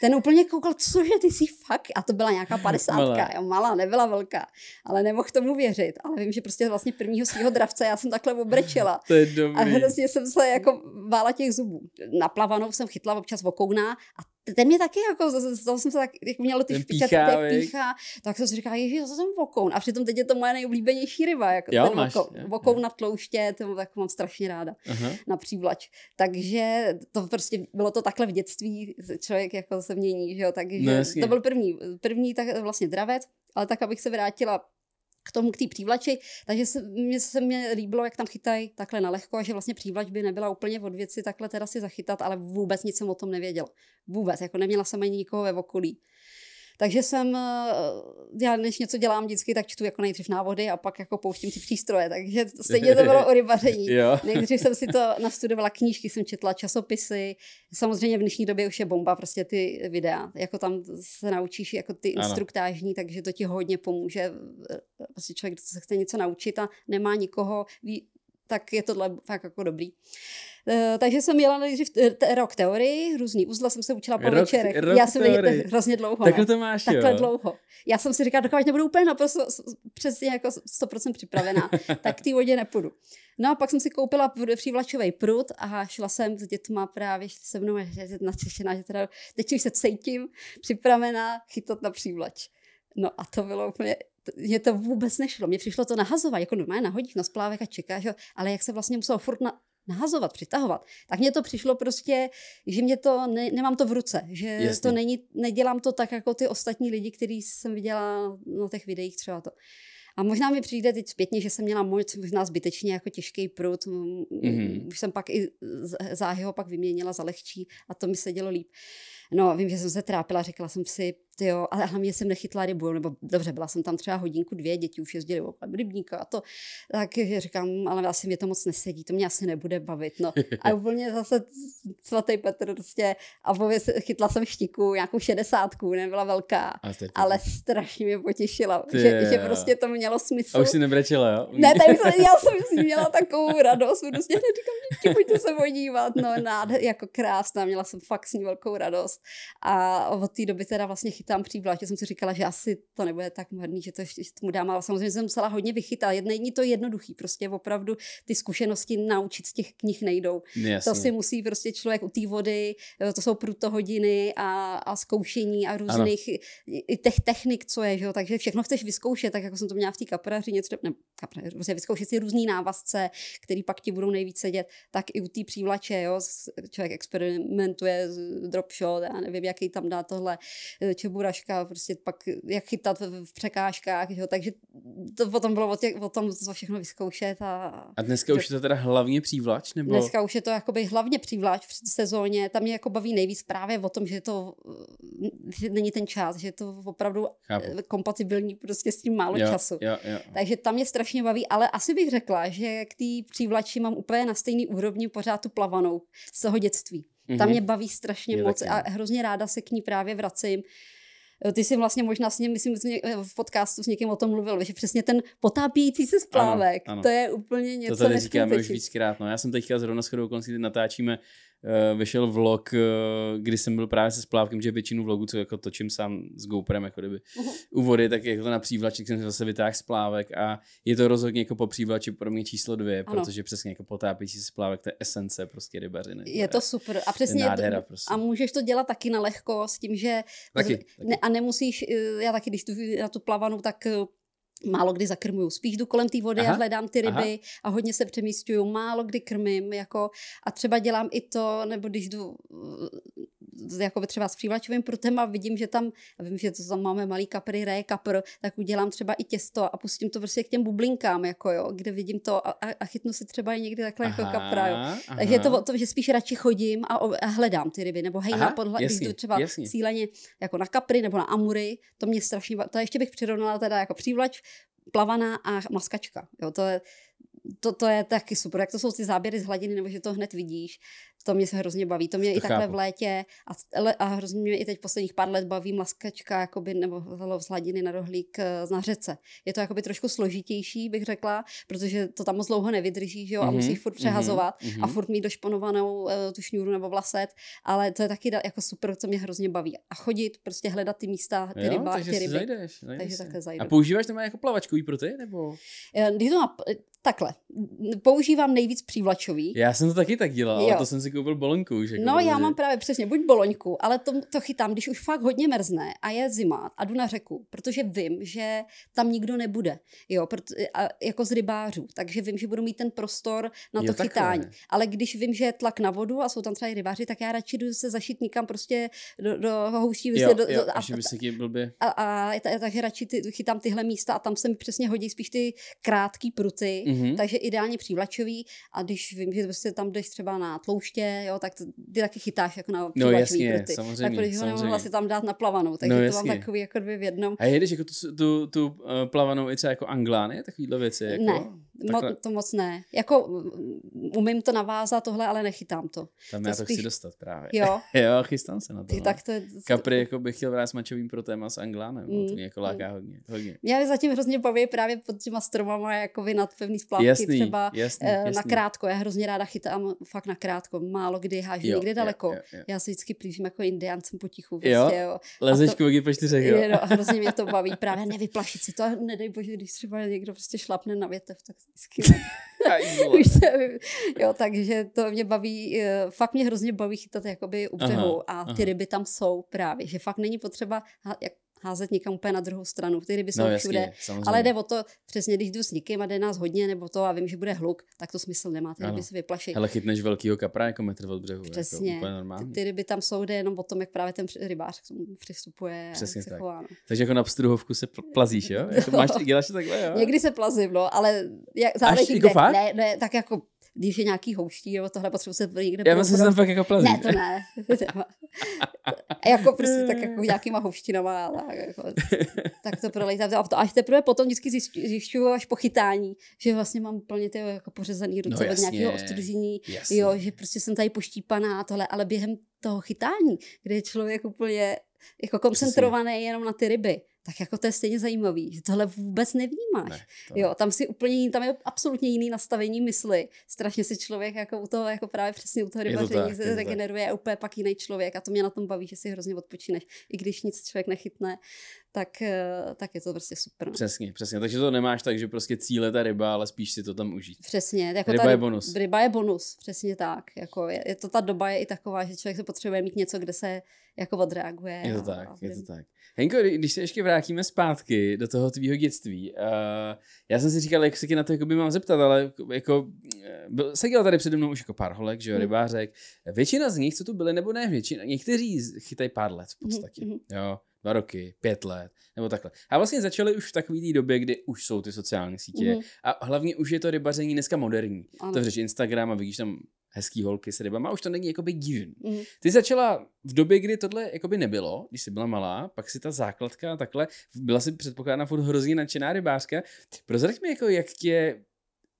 Ten úplně koukal, cože ty jsi fakt, a to byla nějaká padesátka, malá. Jo, malá, nebyla velká, ale nemohl tomu věřit. Ale vím, že prostě vlastně prvního psího dravce, já jsem takhle obrečela. To je dobrý. A hrozně jsem se jako bála těch zubů. Naplavanou jsem chytla občas okouná a ten mě taky jako, to jsem se tak, jak mělo ty špičaty, tak tak jsem si říkala, že to jsem vokoun. A přitom teď je to moje nejoblíbenější ryba, jako jo, ten máš, vokoun, je, vokoun je. na tlouště, to tak mám strašně ráda uh-huh. na přívlač. Takže to prostě bylo to takhle v dětství, člověk jako se mění, že jo, takže no, to byl první, první tak vlastně dravec, ale tak, abych se vrátila k tomu, k té přívlači, takže se, mě, se mě líbilo, jak tam chytají takhle na lehko a že vlastně přívlač by nebyla úplně od věci takhle teda si zachytat, ale vůbec nic jsem o tom nevěděla. Vůbec, jako neměla jsem ani nikoho ve okolí. Takže jsem, eh, já než něco dělám vždycky, tak čtu jako nejdřív návody a pak jako pouštím ty přístroje, takže stejně to bylo o rybaření. nejdřív jsem si to nastudovala knížky, jsem četla časopisy, samozřejmě v dnešní době už je bomba, prostě ty videa, jako tam se naučíš jako ty instruktážní, takže to ti hodně pomůže, eh, eh, prostě člověk se chce něco naučit a nemá nikoho, tak je tohle fakt jako dobrý. Eh, takže jsem měla nejdřív eh, rok teorii, různý uzla jsem se učila po rok, večerech. Rok já jsem měla hrozně dlouho. Takhle to máš, Takhle jo. dlouho. Já jsem si říkala, dokud nebudu úplně naprosto přesně jako 100% připravená, tak té vodě nepůjdu. No a pak jsem si koupila přívlačový prut a šla jsem s dětma právě se mnou je natěšená, že teda teď už se cítím připravená chytat na přívlač. No a to bylo úplně mě to vůbec nešlo. Mně přišlo to nahazovat, jako normálně nahodíš na splávek a čekáš, jo, ale jak se vlastně muselo furt na, nahazovat, přitahovat, tak mně to přišlo prostě, že mě to, ne, nemám to v ruce, že Jasně. to není, nedělám to tak jako ty ostatní lidi, který jsem viděla na těch videích třeba to. A možná mi přijde teď zpětně, že jsem měla moc, možná zbytečně jako těžký prut. Mm-hmm. Už jsem pak i záhy ho pak vyměnila za lehčí a to mi se dělo líp. No, vím, že jsem se trápila, řekla jsem si, ty prostě jo, ale hlavně jsem nechytla rybu, nebo dobře, byla jsem tam třeba hodinku, dvě, děti už jezdily kolem rybníka a to, tak říkám, ale asi mě to moc nesedí, to mě asi nebude bavit, no. A úplně zase svatý Petr prostě, a pověc, chytla jsem štiku, nějakou šedesátku, nebyla velká, ale strašně mě potěšila, ty, že, že, prostě to mělo smysl. A už si nebrečila, jo? Ne, tak jsem, já jsem si měla takovou radost, prostě říkám, děti, pojďte se podívat, no, nád, jako krásná, měla jsem fakt s ní velkou radost a od té doby teda vlastně chytla tam že jsem si říkala, že asi to nebude tak marný, že to ještě tomu dám, ale samozřejmě jsem musela hodně vychytat. Není to jednoduchý, prostě opravdu ty zkušenosti naučit z těch knih nejdou. No, jasně. To si musí prostě člověk u té vody, to jsou prutohodiny a, a zkoušení a různých i těch technik, co je, že jo? takže všechno chceš vyzkoušet, tak jako jsem to měla v té kapraři, něco, ne, kapraři, prostě vyzkoušet si různé návazce, které pak ti budou nejvíce sedět, tak i u té přívlače, jo? člověk experimentuje s drop shot, já nevím, jaký tam dá tohle, eh, buraška, prostě pak jak chytat v, v překážkách, že jo? takže to potom bylo o, tě, o tom to všechno vyzkoušet. A, a dneska to, už je to teda hlavně přívlač? Nebo? Dneska už je to jakoby hlavně přívlač v sezóně, tam mě jako baví nejvíc právě o tom, že to že není ten čas, že je to opravdu Chápu. Eh, kompatibilní prostě s tím málo jo, času. Jo, jo. Takže tam mě strašně baví, ale asi bych řekla, že k té přívlači mám úplně na stejný úrovni pořád tu plavanou z toho dětství. Mm-hmm. Tam mhm. mě baví strašně je moc taky. a hrozně ráda se k ní právě vracím. Eh, ty jsi vlastně možná s ním, myslím, eh, v podcastu s někým o tom mluvil, že přesně ten potápějící se splávek, ano, ano. to je úplně něco To tady říkáme už víckrát, no já jsem teďka zrovna s chodou konci natáčíme uh, vyšel vlog, uh, kdy jsem byl právě se splávkem, že většinu vlogu, co jako točím sám s GoPrem, jako kdyby mhm. u vody, tak jako to na přívlaček jsem zase vytáhl splávek a je to rozhodně jako po přívlači pro mě číslo dvě, ano. protože přesně jako potápící splávek, to je esence prostě rybařiny. Je to super a přesně nádhera, je prostě. a můžeš to dělat taky na lehko s tím, že taky, taky. Ne, a nemusíš, eh, já taky, když tu na tu plavanu, tak Málo kdy zakrmuju, spíš jdu kolem té vody aha, a hledám ty ryby aha. a hodně se přemístuju, málo kdy krmím, jako a třeba dělám i to, nebo když jdu jako třeba s přívlačovým prutem a vidím, že tam, a vím, že to tam máme malý kapry, ré, kapr, tak udělám třeba i těsto a pustím to prostě k těm bublinkám, jako jo, kde vidím to a, a chytnu si třeba i někdy takhle jako aha, jako kapra, jo. Aha. Takže to, to, že spíš radši chodím a, a hledám ty ryby, nebo hej, aha, na podhled, jasný, když jdu třeba jasný. cíleně jako na kapry nebo na amury, to mě strašně, to ještě bych přirovnala teda jako přívlač, plavaná a maskačka, jo, to je, to, to je taky super, jak to jsou ty záběry z hladiny, nebo že to hned vidíš. To mě se hrozně baví. To mě to i chápu. v létě a, a hrozně mě i teď posledních pár let baví maskačka, jakoby, nebo z hladiny na rohlík eh, na řece. Je to jakoby trošku složitější, bych řekla, protože to tam moc dlouho nevydrží, že jo, mm-hmm. a mhm, musíš furt mhm, přehazovat mm-hmm. a mhm. furt mít došponovanou uh, tu šňůru nebo vlaset, ale to je taky jako super, co mě hrozně baví. A chodit, prostě hledat ty místa, ty jo, ryba, takže ty ryby. Zajdeš, zajdeš takže se. takhle zajdu. A používáš to má jako plavačkový pro ty, nebo? Eh, když to má, Takhle. Používám nejvíc přívlačový. Já jsem to taky tak dělal, jo. ale to jsem si koupil boloňku. Že jako no, já že... mám právě přesně buď boloňku, ale to, to chytám, když už fakt hodně mrzne a je zima a jdu na řeku, protože vím, že tam nikdo nebude, jo, proto, a, jako z rybářů, takže vím, že budu mít ten prostor na jo, to takhle. Ale když vím, že je tlak na vodu a jsou tam třeba i rybáři, tak já radši jdu se zašít někam prostě do, do houští jo, prostě do, do, a, a, a, a, takže radši ty, chytám tyhle místa a tam se mi přesně hodí spíš ty krátké pruty, Mm-hmm. Takže ideálně přívlačový a když vím, že prostě tam jdeš třeba na tlouště, jo, tak to, ty taky chytáš jako na no, přívlačový no, jasně, pruty. Samozřejmě, tak protože ho nemohla si tam dát na plavanou, takže no, to mám takový jako dvě v jednom. A jedeš jako tu, tu, tu eh, plavanou i třeba jako anglány, takovýhle věci? Jako? Ne. Mo- to moc ne. Jako umím to navázat tohle, ale nechytám to. Tam to já to spíš... chci dostat právě. Jo? jo, chystám se na to. Ty, no. tak to je... Capri jako bych chtěl vrát s mačovým pro téma s Anglánem. No, mm. To mě jako láká mm. hodně, hodně. Mě zatím hrozně baví právě pod těma stromama jako vy nad pevný splátky. jasný, třeba jasný, eh, jasný. na krátko. Já hrozně ráda chytám fakt na krátko. Málo kdy hážu někde daleko. Jo, jo, jo. Já se vždycky plížím jako indiáncem potichu. Prostě, jo? jo. Lezeš to... po čtyřech, jo. No, hrozně mě to baví. Právě nevyplašit si to. Nedej bože, když třeba někdo prostě šlapne na větev, tak Skvělé. jo, takže to mě baví, eh, fakt mě hrozně baví chytat jakoby u břehu a ty aha. ryby tam jsou právě, že fakt není potřeba, jak házet někam úplně na druhou stranu, který by se no, všude. Jasně, ale jde o to, přesně když jdu s někým a jde nás hodně nebo to a vím, že bude hluk, tak to smysl nemá, ty by se vyplaší. Ale chytneš velkýho kapra jako metr od břehu. Jako přesně, jako úplně normální. Ty, ty, ryby tam jsou, jde jenom o tom, jak právě ten rybář k tomu přistupuje. Přesně tak. Chová, no. Takže jako na pstruhovku se pl- plazíš, jo? Jako máš, děláš to takhle, jo? Někdy se plazím, no, ale jak, záleží, Až, jako kde. Jako ne, ne, tak jako když je nějaký houští, nebo tohle potřebuje se někde... Já myslím, že jsem fakt jako plazí. Ne, to ne. jako prostě tak jako nějakýma houštinama, ale jako, tak to prolejte. A to až teprve potom vždycky zjišťuju až po chytání, že vlastně mám plně ty jako pořezaný no ruce no, od nějakého ostruzení, jo, že prostě jsem tady poštípaná a tohle, ale během toho chytání, kde je člověk úplně jako koncentrovaný jenom na ty ryby, tak jako to je stejně zajímavý, že tohle vůbec nevnímáš. Ne, to... Jo, tam si úplně, tam je absolutně jiný nastavení mysli. Strašně si člověk jako u toho, jako právě přesně u toho rybaření to se regeneruje tak. úplně pak jiný člověk a to mě na tom baví, že si hrozně odpočíneš. I když nic člověk nechytne, tak, eh, tak je to prostě super. No. Přesně, přesně. Takže to nemáš tak, že prostě cíle ta ryba, ale spíš si to tam užít. Přesně. Jako ryba ta, je bonus. Ryba je bonus, přesně tak. Jako je, je, to ta doba je i taková, že člověk se potřebuje mít něco, kde se jako odreaguje. Je to a, tak, a je to tak. Henko, když se ještě vrátíme zpátky do toho tvýho dětství. Uh, já jsem si říkal, jak se tě na to jakoby mám zeptat, ale jako, eh, byl, seděl tady přede mnou už jako pár holek, že jo, mhm. rybářek. Většina z nich, co tu byly, nebo ne většina, někteří chytají pár let v mhm, podstatě, mhm. jo, dva roky, pět let, nebo takhle. A vlastně začaly už v takové době, kdy už jsou ty sociální sítě mm-hmm. a hlavně už je to rybaření dneska moderní. Ano. To vřeš Instagram a vidíš tam hezký holky s rybama, už to není jakoby divný. Mm. Ty začala v době, kdy tohle jakoby nebylo, když jsi byla malá, pak si ta základka takhle, byla si předpokládána, furt hrozně nadšená rybářka. Prozrať mi, jako, jak tě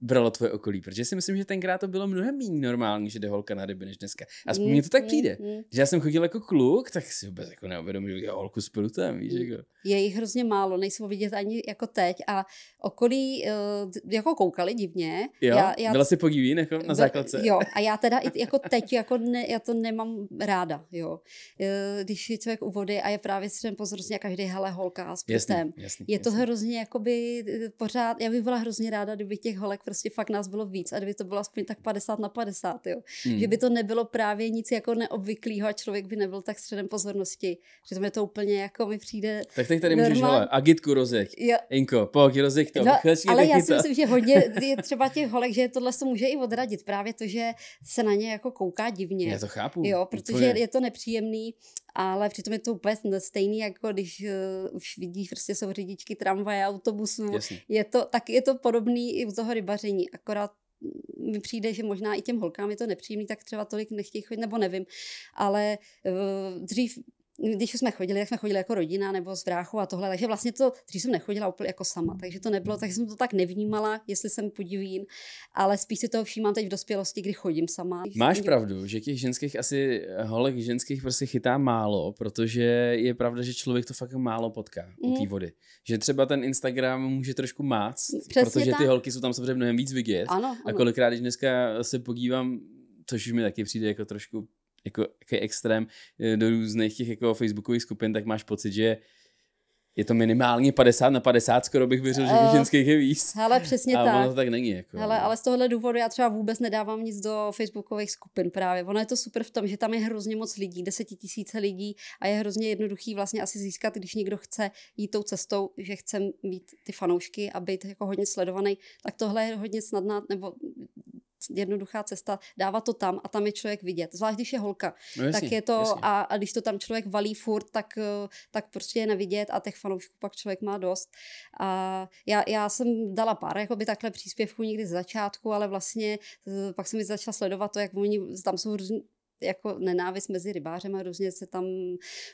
bralo tvoje okolí, protože si myslím, že tenkrát to bylo mnohem méně normální, že jde holka na ryby než dneska. Aspoň mně to tak mhm, přijde. Mm. Že já jsem chodil jako kluk, tak si vůbec jako neuvědomil, že holku s prutem, víš, mm. jako. Je jich hrozně málo, nejsou vidět ani jako teď a okolí uh, jako koukali divně. Jo? Já, já, Byla si podíví jako na základce? jo, a já teda i jako teď, jako ne, já to nemám ráda, jo. Eh, když je člověk u vody a je právě středem tím a každý hele holka s prutem. Jasný, jasný, je jasný. to hrozně, jakoby eh, pořád, já bych byla hrozně ráda, kdyby těch holek prostě fakt nás bylo víc a kdyby to bylo aspoň tak 50 na 50, jo. Hmm. Že by to nebylo právě nic jako neobvyklého a člověk by nebyl tak středem pozornosti. Že to mi to úplně jako mi přijde. Tak teď tady normál... můžeš, hele, agitku rozjeď. Jo. Inko, pojď, rozjeď to. No, ale já si myslím, že hodně je třeba těch holek, že tohle se může i odradit. Právě to, že se na ně jako kouká divně. Já to chápu. Jo, protože je to nepříjemný ale přitom je to úplně stejný, jako když uh, už vidíš, prostě jsou řidičky tramvaje, autobusů, je to, tak je to podobný i u toho rybaření, akorát mi přijde, že možná i těm holkám je to nepříjemný, tak třeba tolik nechtějí chodit, nebo nevím, ale uh, dřív když jsme chodili, jak jsme chodili jako rodina nebo s bráchou a tohle, takže vlastně to, když jsem nechodila úplně jako sama, takže to nebylo, takže jsem to tak nevnímala, jestli jsem podivín, ale spíš si toho všímám teď v dospělosti, kdy chodím sama. Máš chodím. pravdu, že těch ženských asi holek ženských prostě chytá málo, protože je pravda, že člověk to fakt málo potká mm. u té mm. vody. Že třeba ten Instagram může trošku máct, mm, protože tak. ty holky jsou tam samozřejmě mnohem víc vidět. Ano, ano. A kolikrát, když dneska se podívám, což už mi taky přijde jako trošku jako, jako extrém e, do různých těch jako facebookových skupin, tak máš pocit, že je to minimálně 50 na 50, skoro bych věřil, že uh, ženských je víc. Ale přesně a tak. Ono to tak není. Jako. Hele, ale z tohohle důvodu já třeba vůbec nedávám nic do facebookových skupin právě. Ono je to super v tom, že tam je hrozně moc lidí, desetitisíce lidí a je hrozně jednoduchý vlastně asi získat, když někdo chce jít tou cestou, že chce mít ty fanoušky a být jako hodně sledovaný, tak tohle je hodně snadná, nebo jednoduchá cesta, dávat to tam a tam je člověk vidět. Zvlášť když je holka, no jasný, tak je to a, a když to tam člověk valí furt, tak, eh, tak prostě je nevidět a těch fanoušků pak člověk má dost. A já, já jsem dala pár jakoby takhle příspěvků někdy z začátku, ale vlastně eh, pak jsem mi začala sledovat to, jak oni tam jsou jako nenávist mezi rybářem a různě se tam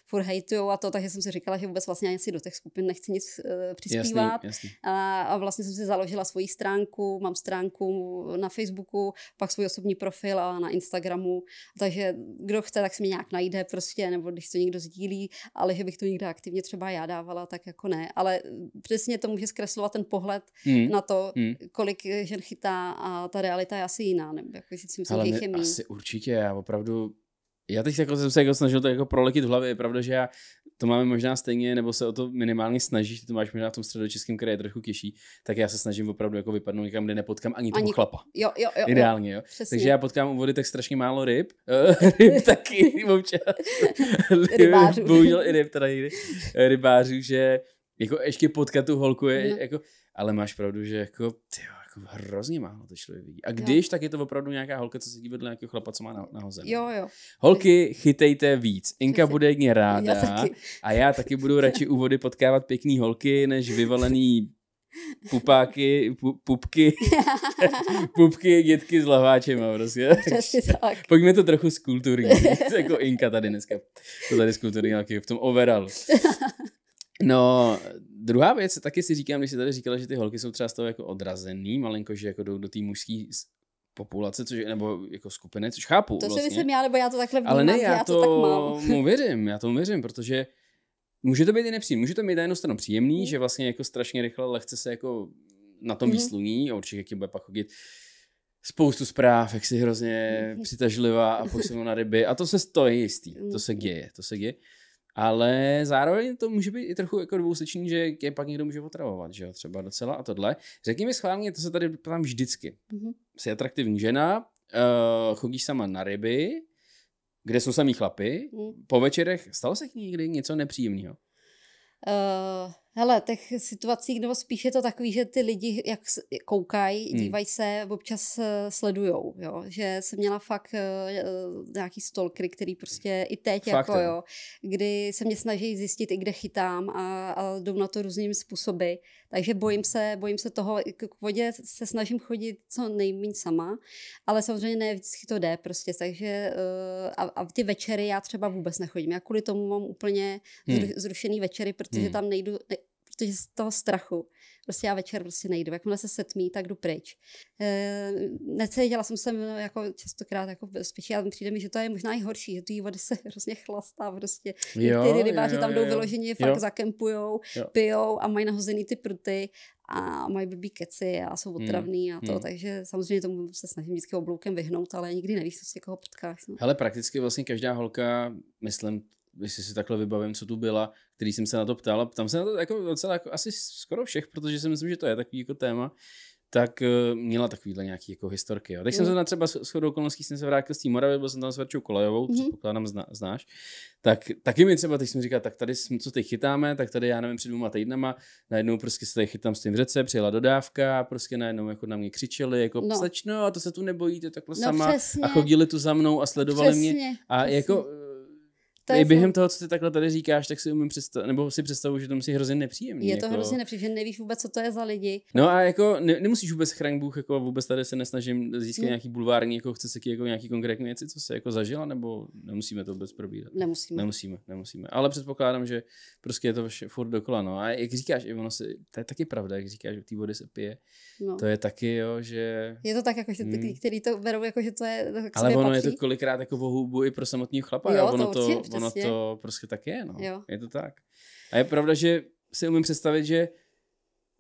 furt a to, takže jsem si říkala, že vůbec vlastně ani si do těch skupin nechci nic uh, přispívat. Jasný, jasný. A, a vlastně jsem si založila svoji stránku, mám stránku na Facebooku, pak svůj osobní profil a na Instagramu, takže kdo chce, tak se mě nějak najde prostě, nebo když to někdo sdílí, ale že bych to někde aktivně třeba já dávala, tak jako ne. Ale přesně to může zkreslovat ten pohled hmm. na to, hmm. kolik žen chytá a ta realita je asi jiná, nebo jako, že si myslím, ale že je asi určitě, já opravdu já teď jako jsem se jako snažil to jako proletit v hlavě, je pravda, že já to máme možná stejně, nebo se o to minimálně snažíš, ty to máš možná v tom středočeském kraji trochu těžší, tak já se snažím opravdu jako vypadnout někam, kde nepotkám ani, ani toho chlapa. Jo, jo, jo. Ideálně, jo. Přesně. Takže já potkám u vody tak strašně málo ryb, eh, ryb taky občas. Rybářů. Bohužel i ryb, teda někdy. Rybářů, že jako ještě potkat tu holku je mm. jako, ale máš pravdu, že jako, tyjo, hrozně málo to člověk vidí. A když, jo. tak je to opravdu nějaká holka, co sedí vedle nějakého chlapa, co má na, Jo, jo. Holky, chytejte víc. Inka bude jedně ráda. Já A já taky budu radši u vody potkávat pěkný holky, než vyvalený pupáky, pu, pupky, pupky, dětky s laváčema prostě. Přesně tak. Pojďme to trochu kultury. jako Inka tady dneska, to tady kultury, v tom overallu. No, druhá věc, taky si říkám, když jsi tady říkala, že ty holky jsou třeba z toho jako odrazený, malinko, že jako jdou do té mužské populace, což, nebo jako skupiny, což chápu. To vlastně. si myslím já, nebo já to takhle vnímám, Ale ne, já, já to, to tak mám. mu věřím, já to věřím, protože může to být i nepříjemný. Může to být na jednu stranu příjemný, mm. že vlastně jako strašně rychle lehce se jako na tom mm. výsluní a určitě jak bude pak chodit spoustu zpráv, jak si hrozně mhm. přitažlivá a pošlou na ryby. A to se stojí jistý, to se mhm. děje, to se děje. Ale zároveň to může být i trochu jako dvousečný, že je pak někdo může otravovat, že jo, třeba docela a tohle. Řekni mi schválně, to se tady ptám vždycky. Mm-hmm. Jsi atraktivní žena, uh, chodíš sama na ryby, kde jsou samý chlapy. Mm. Po večerech stalo se k ní někdy něco nepříjemného? Uh, Hele, těch situací, nebo je to takový, že ty lidi, jak koukají, hmm. dívají se, občas eh, sledujou, jo. Že jsem měla fakt eh, eh, nějaký stalkery, který prostě i teď, fakt, jako jo, kdy se mě snaží zjistit i kde chytám a, a jdou na to různými způsoby. Takže bojím se, bojím se toho, k vodě se snažím chodit co nejméně sama, ale samozřejmě ne vždycky to jde prostě, takže a, a v ty večery já třeba vůbec nechodím. Já kvůli tomu mám úplně hmm. zrušený večery, protože hmm. tam nejdu, ne, z toho strachu. Prostě já večer prostě nejdu. Jakmile se setmí, tak jdu pryč. E, necítila jsem se eh, jako častokrát jako bezpečí ale přijde mi, že to je možná i horší, že ty vody se hrozně chlastá prostě. Jo, ty rybáři jo, tam jdou jo, vyloženě, fakt jo. zakempujou, jo. pijou a mají nahozený ty pruty a mají blbý keci a jsou hmm, otravný hmm. a to, hmm. takže samozřejmě tomu se snažím vždycky obloukem vyhnout, ale nikdy nevíš, co si koho potkáš. No. Hele, prakticky vlastně každá holka, myslím, jestli si takhle vybavím, co tu byla, který jsem se na to ptal, a tam se na to jako docela jako asi skoro všech, protože si myslím, že to je takový jako téma, tak eh, měla takovýhle nějaký jako historky. Jo. Teď mm. jsem se na třeba shodou okolností jsem se vrátil z té Moravy, byl jsem tam s Verčou Kolejovou, mm. předpokládám zna, znáš, tak taky mi třeba teď jsem říkal, tak tady jsme co teď chytáme, tak tady já nevím, před dvěma týdnama, najednou prostě se tady chytám s tím v řece, přijela dodávka, prostě najednou jako na mě křičeli, jako no. a to se tu nebojíte takhle no, sama přesně. a chodili tu za mnou a sledovali přesně, mě a jako, přesně. jako to I během toho, co ty takhle tady říkáš, tak si umím představit, nebo si představuju, že to musí hrozně nepříjemný. Je to jako... hrozně nepříjemné, že nevíš vůbec, co to je za lidi. No a jako ne, nemusíš vůbec chránit Bůh, jako vůbec tady se nesnažím získat mm. nějaký bulvární, jako chce se jako nějaký konkrétní věci, co se jako zažila, nebo nemusíme to vůbec probírat. Nemusíme. Nemusíme, nemusíme. Ale předpokládám, že prostě je to vše furt dokola. No a jak říkáš, i ono si, to je taky pravda, jak říkáš, že té vody se pije. No. To je taky, jo, že. Je to tak, jako, že ty, hmm. který to berou, jako, že to je. ale ono patří. je to kolikrát jako vohubu i pro samotného chlapa. Jo, jo? Ono to, určitě, to, ono to prostě tak je, no. Jo. Je to tak. A je pravda, že si umím představit, že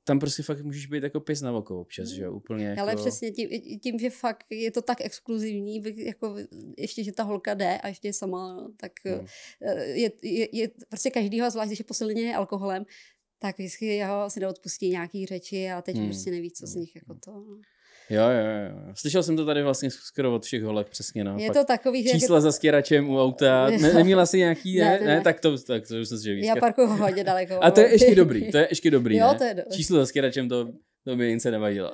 tam prostě fakt můžeš být jako pěs na oko občas, že jo, úplně jako... Ale přesně, tím, tím, že fakt je to tak exkluzivní, jako ještě, že ta holka jde a ještě je sama, tak hmm. je, je, je, prostě každýho, zvlášť když je posilně alkoholem, tak vždycky jeho asi neodpustí nějaký řeči a teď hmm. prostě neví, co z nich jako to. Jo, jo, jo. Slyšel jsem to tady vlastně skoro od všech holek přesně. No. Je Pak to takový, že... Čísla za stěračem u auta. Ne, neměla si nějaký, ne? ne, ne, tak to, tak to už jsem si Já parkuju hodně daleko. A to je ještě dobrý, to je ještě dobrý. Jo, ne? to je dobrý. Číslo za stěračem to to by jim se nevadilo.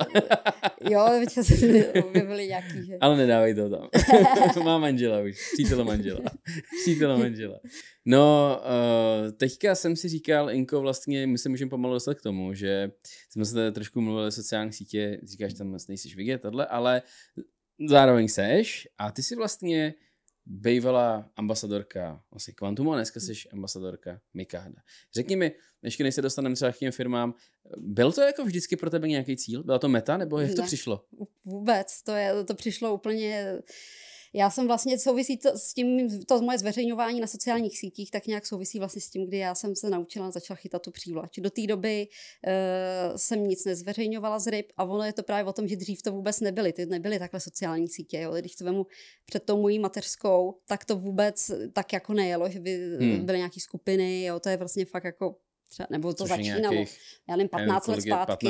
jo, ale večer se objevili nějaký. Že... Ale nedávej to tam. to má manžela už. Přítele manžela. Přítele manžela. No, uh, teďka jsem si říkal, Inko, vlastně my se můžeme pomalu dostat k tomu, že jsme se tady trošku mluvili o sociálních sítě, říkáš tam, vlastně nejsi vidět, tohle, ale zároveň seš a ty si vlastně bývalá ambasadorka asi Quantum, a dneska jsi ambasadorka Mikáda. Řekni mi, než se dostaneme třeba k těm firmám, byl to jako vždycky pro tebe nějaký cíl? Byla to meta nebo jak ne, to přišlo? Vůbec, to, je, to přišlo úplně já jsem vlastně souvisí to s tím, to moje zveřejňování na sociálních sítích, tak nějak souvisí vlastně s tím, kdy já jsem se naučila, začala chytat tu přívlač. Do té doby uh, jsem nic nezveřejňovala z ryb a ono je to právě o tom, že dřív to vůbec nebyly, ty nebyly takhle sociální sítě, jo. Když to vemu před tou mojí mateřskou, tak to vůbec tak jako nejelo, že by hmm. byly nějaké skupiny, jo, to je vlastně fakt jako třeba, nebo to Což začínalo, nějakých, já nevím, 15 nevím, let zpátky.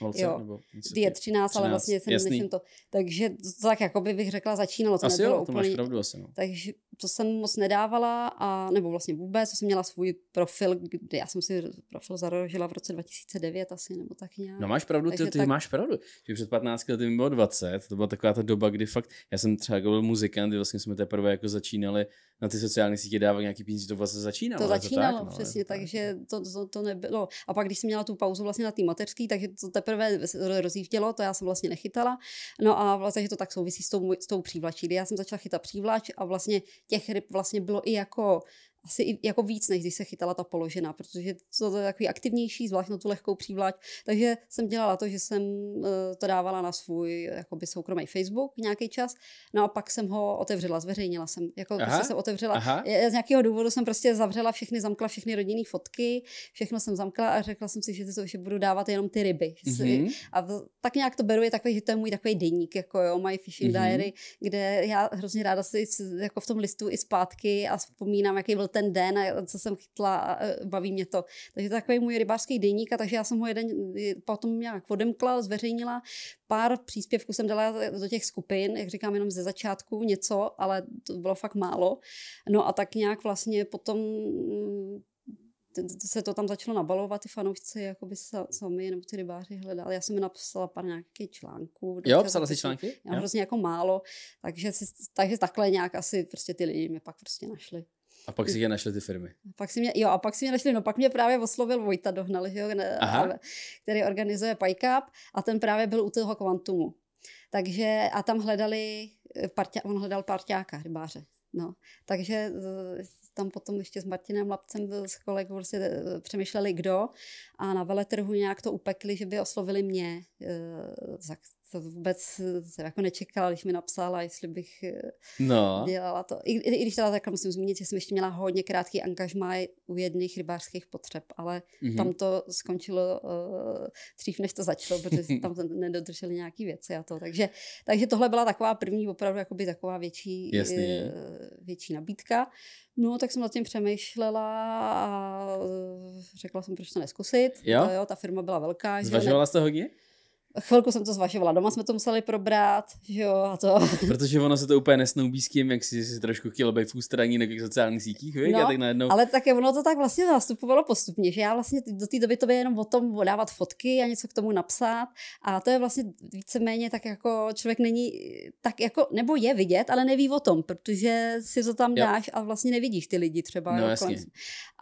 15, jo, nebo je 13, 13, ale vlastně jsem jasný. myslím to. Takže to tak jako bych řekla, začínalo. To asi jo, to úplně, máš pravdu asi. No. Takže to jsem moc nedávala, a, nebo vlastně vůbec, to jsem měla svůj profil, kdy já jsem si profil založila v roce 2009 asi, nebo tak nějak. No máš pravdu, ty, ty tak... máš pravdu, že před 15 lety mi bylo 20, to byla taková ta doba, kdy fakt, já jsem třeba jako byl muzikant, kdy vlastně jsme teprve jako začínali na ty sociální sítě dávat nějaký peníze, to vlastně začínalo. To začínalo, to tak, no, přesně, takže tak, tak, to, to to, to nebylo. No, a pak, když jsem měla tu pauzu vlastně na té mateřské, takže to teprve rozjíždělo, to já jsem vlastně nechytala. No a vlastně, že to tak souvisí s tou, s tou přívlačí. já jsem začala chytat přívlač a vlastně těch ryb vlastně bylo i jako asi i jako víc, než když se chytala ta položena, protože to je takový aktivnější, zvlášť na tu lehkou přívlač. Takže jsem dělala to, že jsem eh, to dávala na svůj jakoby soukromý Facebook nějaký čas, no a pak jsem ho otevřela, zveřejnila jsem, jako aha, prostě jsem otevřela. Aha. Z nějakého důvodu jsem prostě zavřela všechny, zamkla všechny rodinné fotky, všechno jsem zamkla a řekla jsem si, že, to, že budu dávat jenom ty ryby. Mm-hmm. A tak nějak to beru, je takový, že to je můj takový deník, jako jo, my fishing mm-hmm. diary, kde já hrozně ráda si jako v tom listu i zpátky a vzpomínám, jaký byl ten den a co jsem chytla a baví mě to. Takže to je takový můj rybářský deník a takže já jsem ho jeden potom nějak odemkla, zveřejnila. Pár příspěvků jsem dala do těch skupin, jak říkám, jenom ze začátku něco, ale to bylo fakt málo. No a tak nějak vlastně potom mm, se to tam začalo nabalovat, ty fanoušci jakoby sami nebo ty rybáři hledali. Já jsem mi napsala pár nějakých článků. Jo, psala si články? Já mám hrozně jako málo, takže, si, takže takhle nějak asi prostě ty lidi mě pak prostě našli. A pak si je našli ty firmy. Pak si mě, jo, a pak si mě našli, no pak mě právě oslovil Vojta Dohnal, jo, ne, eh, který organizuje PyCap a ten právě byl u toho kvantumu. Takže a tam hledali, eh, partia, on hledal parťáka, rybáře. No, takže tam potom ještě s Martinem Lapcem eh, s kolegou prostě přemýšleli, kdo. A na veletrhu nějak to upekli, že by oslovili mě to vůbec jako nečekala, když mi napsala, jestli bych eh, no. dělala to. I, i, i když teda takhle musím zmínit, že jsem ještě měla hodně krátký angažmá u jedných rybářských potřeb, ale mm-hmm. tam to skončilo uh, dřív, než to začalo, protože tam nedodrželi nějaké věci a to. Takže, takže tohle byla taková první, opravdu jakoby taková větší, Jasný. uh, větší nabídka. No, tak jsem nad tím přemýšlela a řekla jsem, proč to neskusit. Jo? To, jo ta firma byla velká. Zvažovala jste hodně? Chvilku jsem to zvažovala, doma jsme to museli probrat, jo, a to. Protože ono se to úplně nesnoubí s tím, jak jsi, jsi trošku chtěla být v ústraní na sociálních sítích, No, a tak najednou... ale také ono to tak vlastně zastupovalo postupně, že já vlastně do té doby to by jenom o tom dávat fotky a něco k tomu napsat a to je vlastně víceméně tak jako člověk není tak jako, nebo je vidět, ale neví o tom, protože si to tam jo. dáš a vlastně nevidíš ty lidi třeba. No, jasně.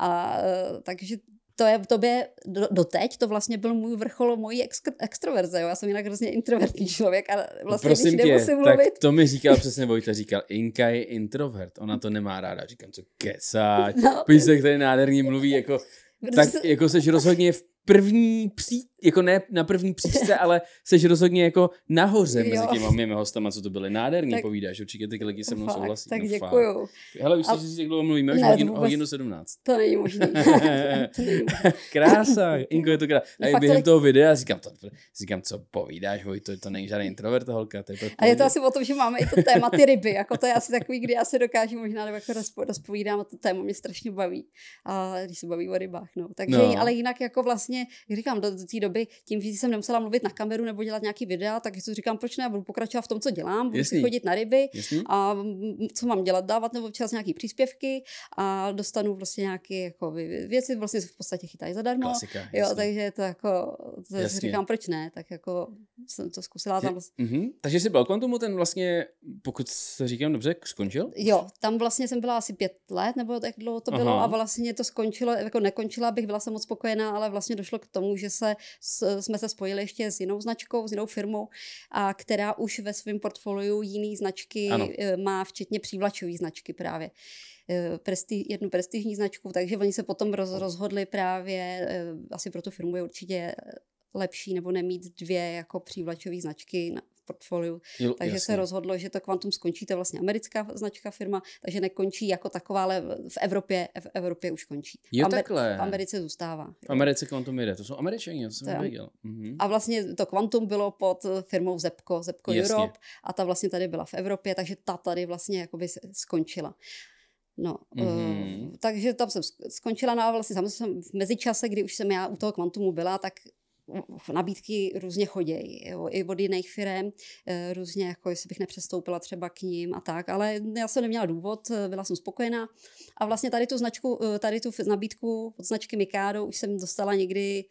A eh, takže to je v tobě, do, doteď to vlastně byl můj vrchol mojí extroverze, jo? já jsem jinak hrozně introvertní člověk a vlastně no Prosím když tě, nemusím tak mluvit. to mi říkal přesně Vojta, říkal, Inka je introvert, ona to nemá ráda, říkám, co kesáč, no. písek tady nádherně mluví, jako, tak jako seš rozhodně v první pří, jako ne na první příčce, ale seš rozhodně jako nahoře jo. mezi těmi mými hostama, co to byly. Nádherný tak, povídáš, určitě ty lidi se mnou fakt, souhlasí. Tak no, děkuju. Fakt. Hele, už a... si jak dlouho mluvíme, už hodinu, vůbec... hodinu 17. To není možné. Krása, Inko je to krása. No, a i během tak... toho videa říkám, to, říkám, co povídáš, hoj, to, to není žádný introvert, holka. To je a je to asi o tom, že máme i to téma ty ryby, jako to je asi takový, kdy já se dokážu možná nebo jako rozpovídám a to téma mě strašně baví, a když se baví o rybách. No. Takže, no. ale jinak jako vlastně vlastně, jak říkám, do, té doby, tím, že jsem nemusela mluvit na kameru nebo dělat nějaký videa, tak si říkám, proč ne, budu pokračovat v tom, co dělám, budu Jasný. si chodit na ryby Jasný. a mm, mm, co mám dělat, dávat nebo občas nějaký příspěvky a dostanu vlastně prostě nějaké jako věci, vlastně v podstatě chytají zadarmo. Klasika, jo, takže to jako, to říkám, proč ne, tak jako jsem to zkusila tam. Je, uh-huh. Mhm. Takže si balkon tomu ten vlastně, pokud se říkám dobře, skončil? Jo, tam vlastně jsem byla asi pět let, nebo jak dlouho to bylo Aha. a vlastně to skončilo, jako nekončila bych, byla jsem moc spokojená, ale vlastně došlo došlo k tomu, že se, s, jsme se spojili ještě s jinou značkou, s jinou firmou, a která už ve svém portfoliu jiný značky ano. Eh, má, včetně přívlačové značky právě eh, presti, jednu prestižní značku, takže oni se potom roz, rozhodli právě, eh, asi pro tu firmu je určitě lepší nebo nemít dvě jako přívlačové značky portfoliu. Jo, takže jasně. se rozhodlo, že to Quantum skončí, to je vlastně americká značka firma, takže nekončí jako taková, ale v Evropě, v Evropě už končí. Jo, Amer- takhle. V Americe zůstává. V Americe Quantum jde, to jsou američani, to jsem to nevěděl. Mhm. A vlastně to Quantum bylo pod firmou Zepko, Zepko jasně. Europe a ta vlastně tady byla v Evropě, takže ta tady vlastně jakoby skončila. No, mm-hmm. uh, takže tam jsem skončila, no a vlastně samozřejmě v mezičase, kdy už jsem já u toho kvantumu byla, tak nabídky různě chodějí, jo, i od jiných firm, eh, různě jako jestli bych nepřestoupila třeba k ním a tak, ale já jsem neměla důvod, eh, byla jsem spokojená a vlastně tady tu značku, eh, tady tu nabídku od značky Mikado už jsem dostala někdy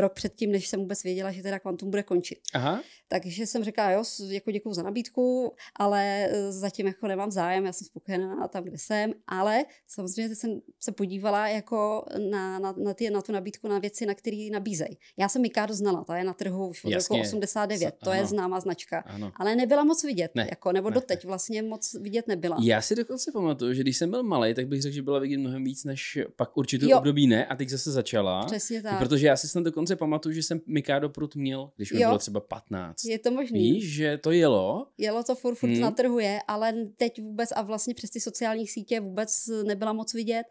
rok předtím, než jsem vůbec věděla, že teda kvantum bude končit. Aha. Takže jsem řekla, jo, jako děkuji za nabídku, ale e, zatím jako nemám zájem, já jsem spokojená tam, kde jsem, ale samozřejmě jsem se podívala jako na, na, na, ty, na tu nabídku na věci, na které nabízejí. Já jsem Mikado znala, ta je na trhu už od roku 89, to ano. je známá značka, ano. ale nebyla moc vidět, ne. jako, nebo ne. doteď vlastně moc vidět nebyla. Já si dokonce pamatuju, že když jsem byl malý, tak bych řekl, že byla vidět mnohem víc, než pak určitou jo. období ne, a teď zase začala. Přesně tak. Protože já si snad dokonce dokonce pamatuju, že jsem Mikado Prut měl, když mi bylo třeba 15. Je to možné. Víš, že to jelo? Jelo to furt, furt hmm. na trhu je, ale teď vůbec a vlastně přes ty sociální sítě vůbec nebyla moc vidět.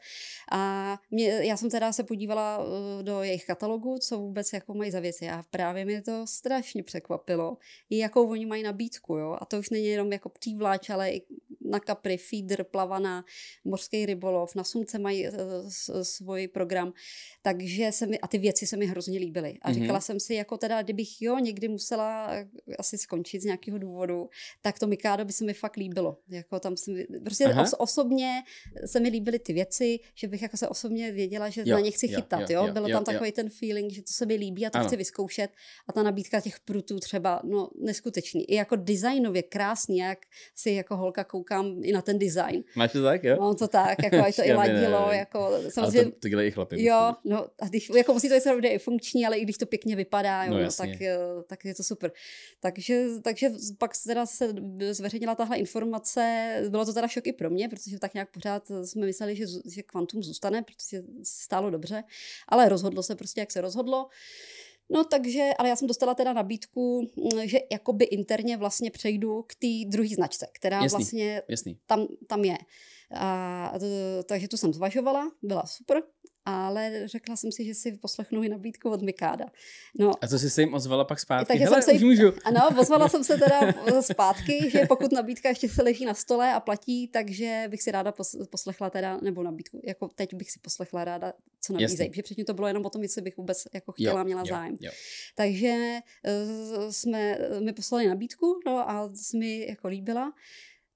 A mě, já jsem teda se podívala eh, do jejich katalogu, co vůbec jako mají za věci. A právě mě to strašně překvapilo, jakou oni mají nabídku. Jo? A to už není jenom jako přívláč, ale i na kapry, feeder, plavaná, mořský rybolov, na sumce mají eh, svůj program. Takže se mi, a ty věci se mi hrozně hrozně líbily. A mm-hmm. říkala jsem si, jako teda, kdybych jo někdy musela eh, asi skončit z nějakého důvodu, tak to Mikádo by se mi fakt líbilo. Jako tam jsem, prostě os, osobně se mi líbily ty věci, že bych jako se osobně věděla, že jo, na ně chci jo, chytat. Jo, jo, jo. Bylo jo, tam jo. takový ten feeling, že to se mi líbí a to ano. chci vyzkoušet. A ta nabídka těch prutů třeba, no neskutečný. I jako designově krásný, jak si jako holka koukám i na ten design. Máš to tak, jo? No to tak, jako to i ladilo, jako samozřejmě. to, to i Jo, no a když, jako musí to být i funkční netradiční, ale i když to pěkně vypadá, jo, no, no tak, eh, tak je to super. Takže, takže pak teda se zveřejnila tahle informace, bylo to teda šok i pro mě, protože tak nějak pořád jsme mysleli, že, že kvantum zůstane, protože stálo dobře, ale rozhodlo se prostě, jak se rozhodlo. No takže, ale já jsem dostala teda nabídku, mm, že jakoby interně vlastně přejdu k té druhé značce, která jasný, vlastně jasný. Tam, tam je. A, takže to jsem zvažovala, byla super ale řekla jsem si, že si poslechnu i nabídku od Mikáda. No, a to jsi se jim ozvala pak zpátky? Takže Hele, jsem se, už můžu. Ano, ozvala jsem se teda zpátky, že pokud nabídka ještě se leží na stole a platí, takže bych si ráda poslechla teda, nebo nabídku, jako teď bych si poslechla ráda, co nabízejí. Že předtím to bylo jenom o tom, jestli bych vůbec jako chtěla, jo, měla jo, zájem. Jo. Takže eh, jsme, eh, mi poslali nabídku, no a se mi jako líbila.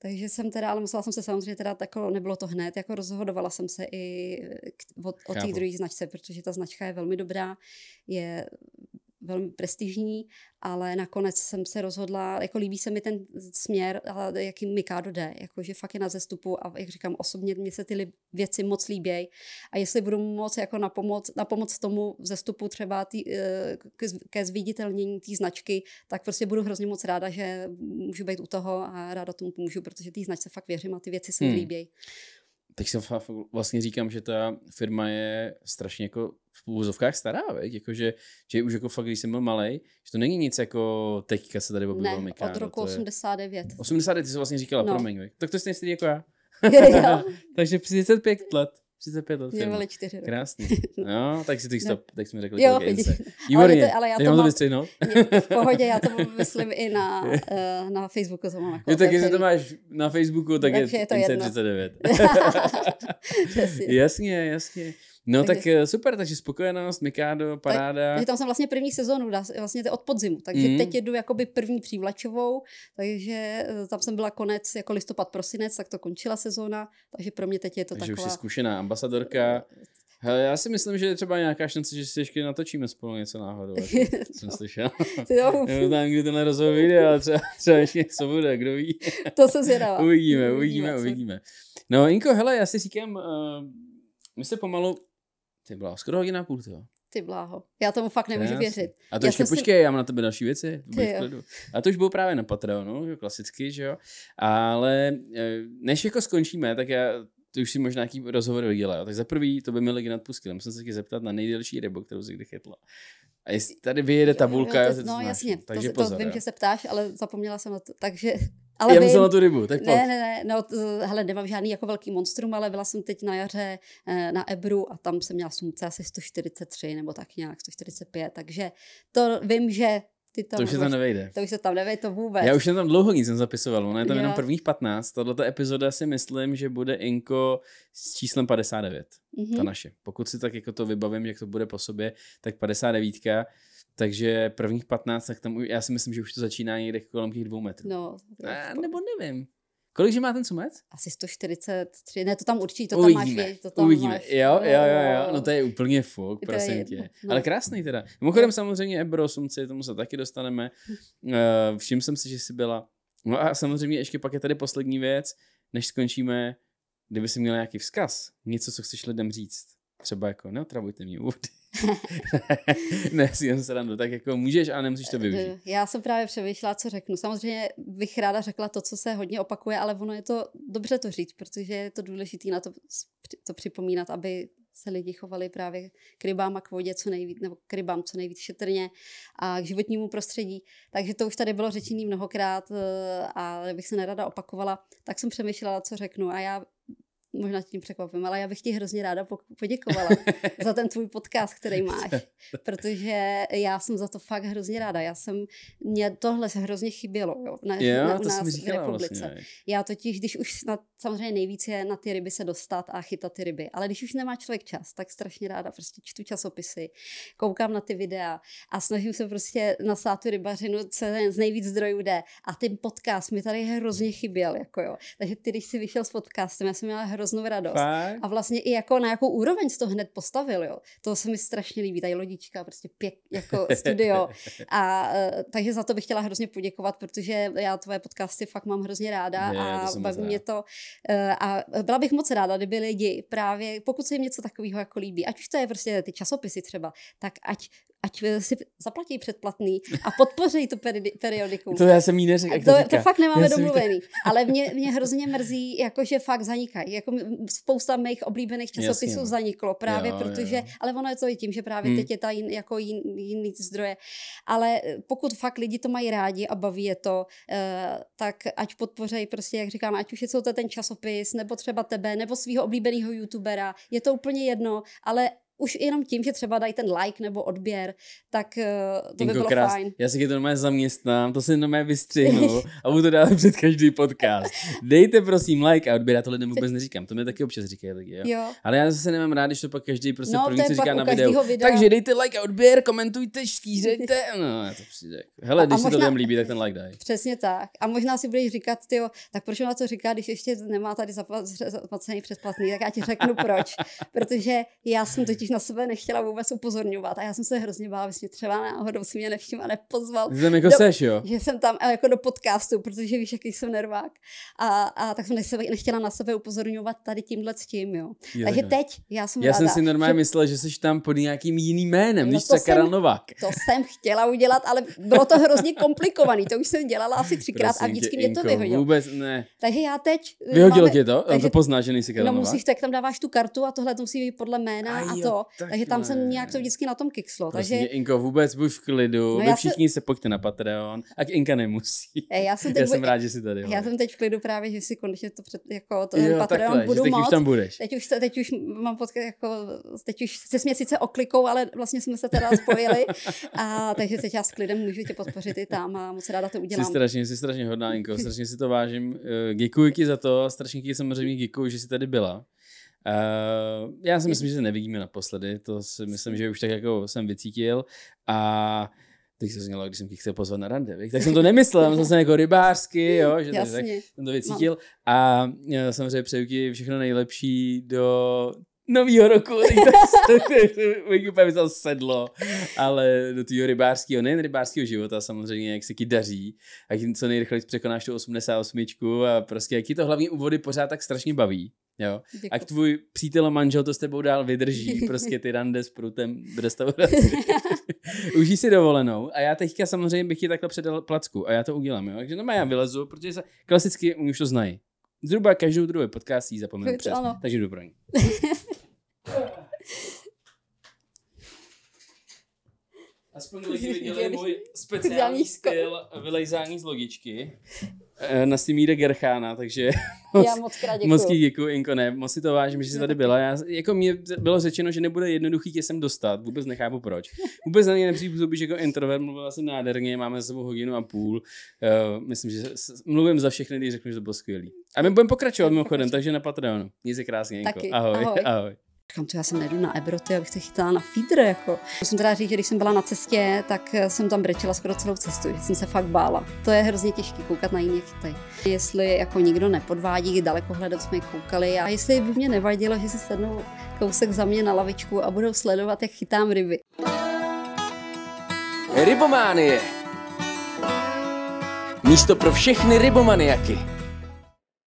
Takže jsem teda, ale musela jsem se samozřejmě teda, jako nebylo to hned, jako rozhodovala jsem se i o, o té druhé značce, protože ta značka je velmi dobrá, je velmi prestižní, ale nakonec jsem se rozhodla, jako líbí se mi ten směr, ale jaký Mikado jde, jako že fakt je na zestupu a jak říkám osobně, mě se ty věci moc líbějí a jestli budu moc jako na pomoc, na pomoc tomu zestupu třeba tý, eh, ke zviditelnění té značky, tak prostě budu hrozně moc ráda, že můžu být u toho a ráda tomu pomůžu, protože té značce fakt věřím a ty věci se mi hmm. líbějí teď si vlastně říkám, že ta firma je strašně jako v úvozovkách stará, veď? Jako, že, že, už jako fakt, když jsem byl malý, že to není nic jako teďka se tady objevilo Ne, od roku 89. 89, ty jsi vlastně říkala, no. promiň, veď? Tak to jsi stejný jako já. Takže 35 let. 35 let. Měli čtyři roky. Krásný. No, tak si to stop, no. tak jsme řekli, jo, kolik ale, je, to, ale já to mám, to v pohodě, já to myslím i na, uh, na Facebooku. To mám jako jo, tak jestli to máš na Facebooku, tak, tak je, je to 39. jasně, jasně. No tak, tak eh, super, takže spokojenost, Mikado, paráda. Takže tam jsem vlastně první sezónu, vlastně od podzimu, takže mm. teď jedu jakoby první přívlačovou, takže eh, tam jsem byla konec jako listopad, prosinec, tak to končila sezóna, takže pro mě teď je to takže taková... už jsi zkušená ambasadorka. Eh, hele, já si myslím, že je třeba nějaká šance, že si ještě natočíme spolu něco náhodou. Jako, no. jsem slyšel. já Nevím, kdy to rozhovor video, ale třeba, třeba ještě něco bude, kdo ví. to se zvědavá. Uvidíme, uvidíme, uvidíme. uvidíme. No Inko, hele, já si říkám, uh, my se pomalu ty bláho, skoro hodina půl, tyjo. Ty bláho. Já tomu fakt nemůžu Krás. věřit. A to já ještě si... já mám na tebe další věci. A to už bylo právě na Patreonu, klasicky, že jo. Ale eh, než jako skončíme, tak já to už si možná nějaký rozhovor viděla. Tak za prvý, to by mi lidi nadpustili. Musím se taky zeptat na nejdelší rybu, kterou si kdy chytla. A jestli tady vyjede tabulka, jo, jo, to, no, jasně, to, takže to, pozor, to vím, jo. že se ptáš, ale zapomněla jsem na to. Takže ale Já jsem na tu rybu, tak Ne, ne, ne, no, t, hele, nemám žádný jako velký monstrum, ale byla jsem teď na jaře eh, na Ebru a tam jsem měla slunce asi 143 nebo tak nějak, 145, takže to vím, že ty tam to už se tam nevejde. To už se tam nevejde, to vůbec. Já už jsem tam dlouho nic nezapisoval, ona je tam jo. jenom prvních 15. Tato epizoda si myslím, že bude Inko s číslem 59, mm-hmm. ta mhm. naše. Pokud si tak jako to vybavím, jak to bude po sobě, tak 59 takže prvních 15, tak tam já si myslím, že už to začíná někde kolem těch dvou metrů. No. Eh, a, nebo nevím. Kolik že má ten sumec? Asi 143, ne, to tam určitě, to tam uvidíme, máš, to tam uvidíme. máš. Jo, jo, jo, jo, no to je úplně fuk, prosím tě. No. Ale krásný teda. Mimochodem samozřejmě Ebro, sumci, tomu se taky dostaneme. Eh, všiml jsem si, že jsi byla. No a samozřejmě ještě pak je tady poslední věc, než skončíme, kdyby si měla nějaký vzkaz, něco, co chceš lidem říct. Třeba jako, neotravujte mě úvody. ne, si jen srandu, tak jako můžeš, ale nemusíš to využít. Eh, já jsem právě přemýšlela, co řeknu. Samozřejmě bych ráda řekla to, co se hodně opakuje, ale ono je to dobře to říct, protože je to důležité na to, to připomínat, aby se lidi chovali právě k rybám a k vodě co nejvíc, nebo k rybám co nejvíc šetrně a k životnímu prostředí. Takže to už tady bylo řečené mnohokrát eh, a bych se nerada opakovala. Tak jsem přemýšlela, co řeknu a já možná tím překvapím, ale já bych ti hrozně ráda poděkovala za ten tvůj podcast, který máš, protože já jsem za to fakt hrozně ráda. Já jsem, mě tohle se hrozně chybělo jo, na, jo, na, u nás v republice. Vlastně. Já totiž, když už na, samozřejmě nejvíc je na ty ryby se dostat a chytat ty ryby, ale když už nemá člověk čas, tak strašně ráda prostě čtu časopisy, koukám na ty videa a snažím se prostě nasát tu rybařinu, co z nejvíc zdrojů jde. A ten podcast mi tady hrozně chyběl, jako jo. Takže ty, když jsi vyšel s podcastem, já jsem měla hroznou radost. Fakt? A vlastně i jako na jakou úroveň to hned postavil, jo. To se mi strašně líbí, tady lodička, prostě pěk, jako studio. A eh, takže za to bych chtěla hrozně poděkovat, protože já tvoje podcasty fakt mám hrozně ráda je, a baví mě to. Eh, a byla bych moc ráda, kdyby lidi právě, pokud se jim něco takového jako líbí, ať už to je prostě ty časopisy třeba, tak ať ať eh, si zaplatí předplatný a podpoří tu peri- periodiku. To já jsem jí neřekl. To, to, to fakt nemáme já domluvený. To... ale mě, mě hrozně mrzí, jako že fakt zanikají. Jako spousta mých oblíbených časopisů Jasně. No. zaniklo právě jo, protože, jo. ale ono je to i tím, že právě hmm. teď je ta jin, jako jin, jiný zdroje. Ale eh, pokud fakt lidi to mají rádi a baví je to, uh, tak ať podpoří prostě, jak říkám, ať už je to ten časopis, nebo třeba tebe, nebo svého oblíbeného youtubera. Je to úplně jedno, ale už jenom tím, že třeba dají ten like nebo odběr, tak uh, to Jinko, by bylo krás, fajn. Já si to normálně zaměstnám, to si normálně vystřihnu a budu to dát před každý podcast. Dejte prosím like a odběr, já to lidem vůbec neříkám, to mi taky občas říkají lidi, jo? jo. Ale já zase nemám rád, když to pak každý prostě no, první, říká na videu. videa. Takže dejte like a odběr, komentujte, štířejte. No, to přijde. Jako- Hele, a, když a možná, se to lidem líbí, tak ten like daj. Přesně tak. A možná si budeš říkat, tyjo, tak proč ona to říká, když ještě nemá tady zaplacený předplatný, tak já ti řeknu proč. Protože já jsem totiž bych na sebe nechtěla vůbec upozorňovat. A já jsem se hrozně bála, vlastně třeba náhodou si mě nevšiml a nepozval. Jsem jako do, no, seš, jo? Že jsem tam jako do podcastu, protože víš, jaký jsem nervák. A, a tak jsem nechtěla na sebe upozorňovat tady tímhle s tím, jo. jo Takže jo. teď já jsem Já ráda, jsem si normálně že... myslela, že jsi tam pod nějakým jiným jménem, no, když to jsem, Novák. To jsem chtěla udělat, ale bylo to hrozně komplikovaný. To už jsem dělala asi třikrát Prosím a vždycky mě to vyhodilo. Vůbec ne. Takže já teď... Vyhodilo tě to? Takže, to pozná, že nejsi Karel No musíš, tak tam dáváš tu kartu a tohle to musí být podle jména a, a jo, to tak Takže tam jsem nějak to vždycky na tom kikslo. Prostě takže... Inko, vůbec buď v klidu, no vy všichni se... se pojďte na Patreon, ať Inka nemusí. E, já jsem, teď já jsem rád, že jsi tady. Já jsem teď v klidu právě, že si konečně to před, jako to jo, Patreon takhle, budu teď moc. už tam budeš. Teď už, teď už mám potkat, jako, teď už se mě sice oklikou, ale vlastně jsme se teda spojili. a, takže teď já s klidem můžu tě podpořit i tam a moc ráda to udělám. Jsi strašně, jsi strašně hodná, Inko, strašně si to vážím. E, děkuji ti za to, strašně ti samozřejmě děkuji, že jsi tady byla. Uh, já si myslím, že se nevidíme naposledy, to si myslím, že už tak jako jsem vycítil a teď se znělo, když jsem tě chtěl pozvat na rande, tak jsem to nemyslel, jsem se jako rybářsky, jo, že to, tak, jsem to vycítil no. a já, eh, samozřejmě přeju ti všechno nejlepší do novýho roku, bych úplně myslel sedlo, ale do tvýho rybářského, nejen rybářského života samozřejmě, jak se ti daří, jak co nejrychleji překonáš tu 88 a prostě jak ti to hlavní úvody pořád tak strašně baví. Jo. A k tvůj přítel a manžel to s tebou dál vydrží, prostě ty rande s prutem v restauraci. Užij si dovolenou a já teďka samozřejmě bych ti takhle předal placku a já to udělám, jo. Takže no já vylezu, protože se, klasicky oni už to znají. Zhruba každou druhou podcast jí zapomenu přes, takže dobrý. Aspoň lidi viděli můj speciální styl vylejzání z logičky eh, na Simíra Gerchána, takže já moc krát děkuji. Inko, ne, moc si to vážím, že jsi no, tady byla. Já, jako mě bylo řečeno, že nebude jednoduchý tě sem dostat, vůbec nechápu proč. Vůbec na mě nepřizpůsobíš jako introvert, mluvila jsem nádherně, máme za sebou hodinu a půl. Uh, myslím, že mluvím za všechny, když řeknu, že to bylo skvělý. A my budeme pokračovat mimochodem, takže na Patreonu. Nic je krásně, Inko. Taky. Ahoj. Ahoj. ahoj. Říkám, to já jsem nejdu na Ebro, ty, abych se chytala na feeder, jako. Musím teda říct, že když jsem byla na cestě, tak eh, jsem tam brečela skoro celou cestu, jsem se fakt bála. To je hrozně těžké koukat na jiné chyty. Jestli jako nikdo nepodvádí, daleko hledat jsme koukali a jestli by mě nevadilo, že se sednou kousek za mě na lavičku a budou sledovat, jak chytám ryby. Rybománie! Místo pro všechny rybomaniaky.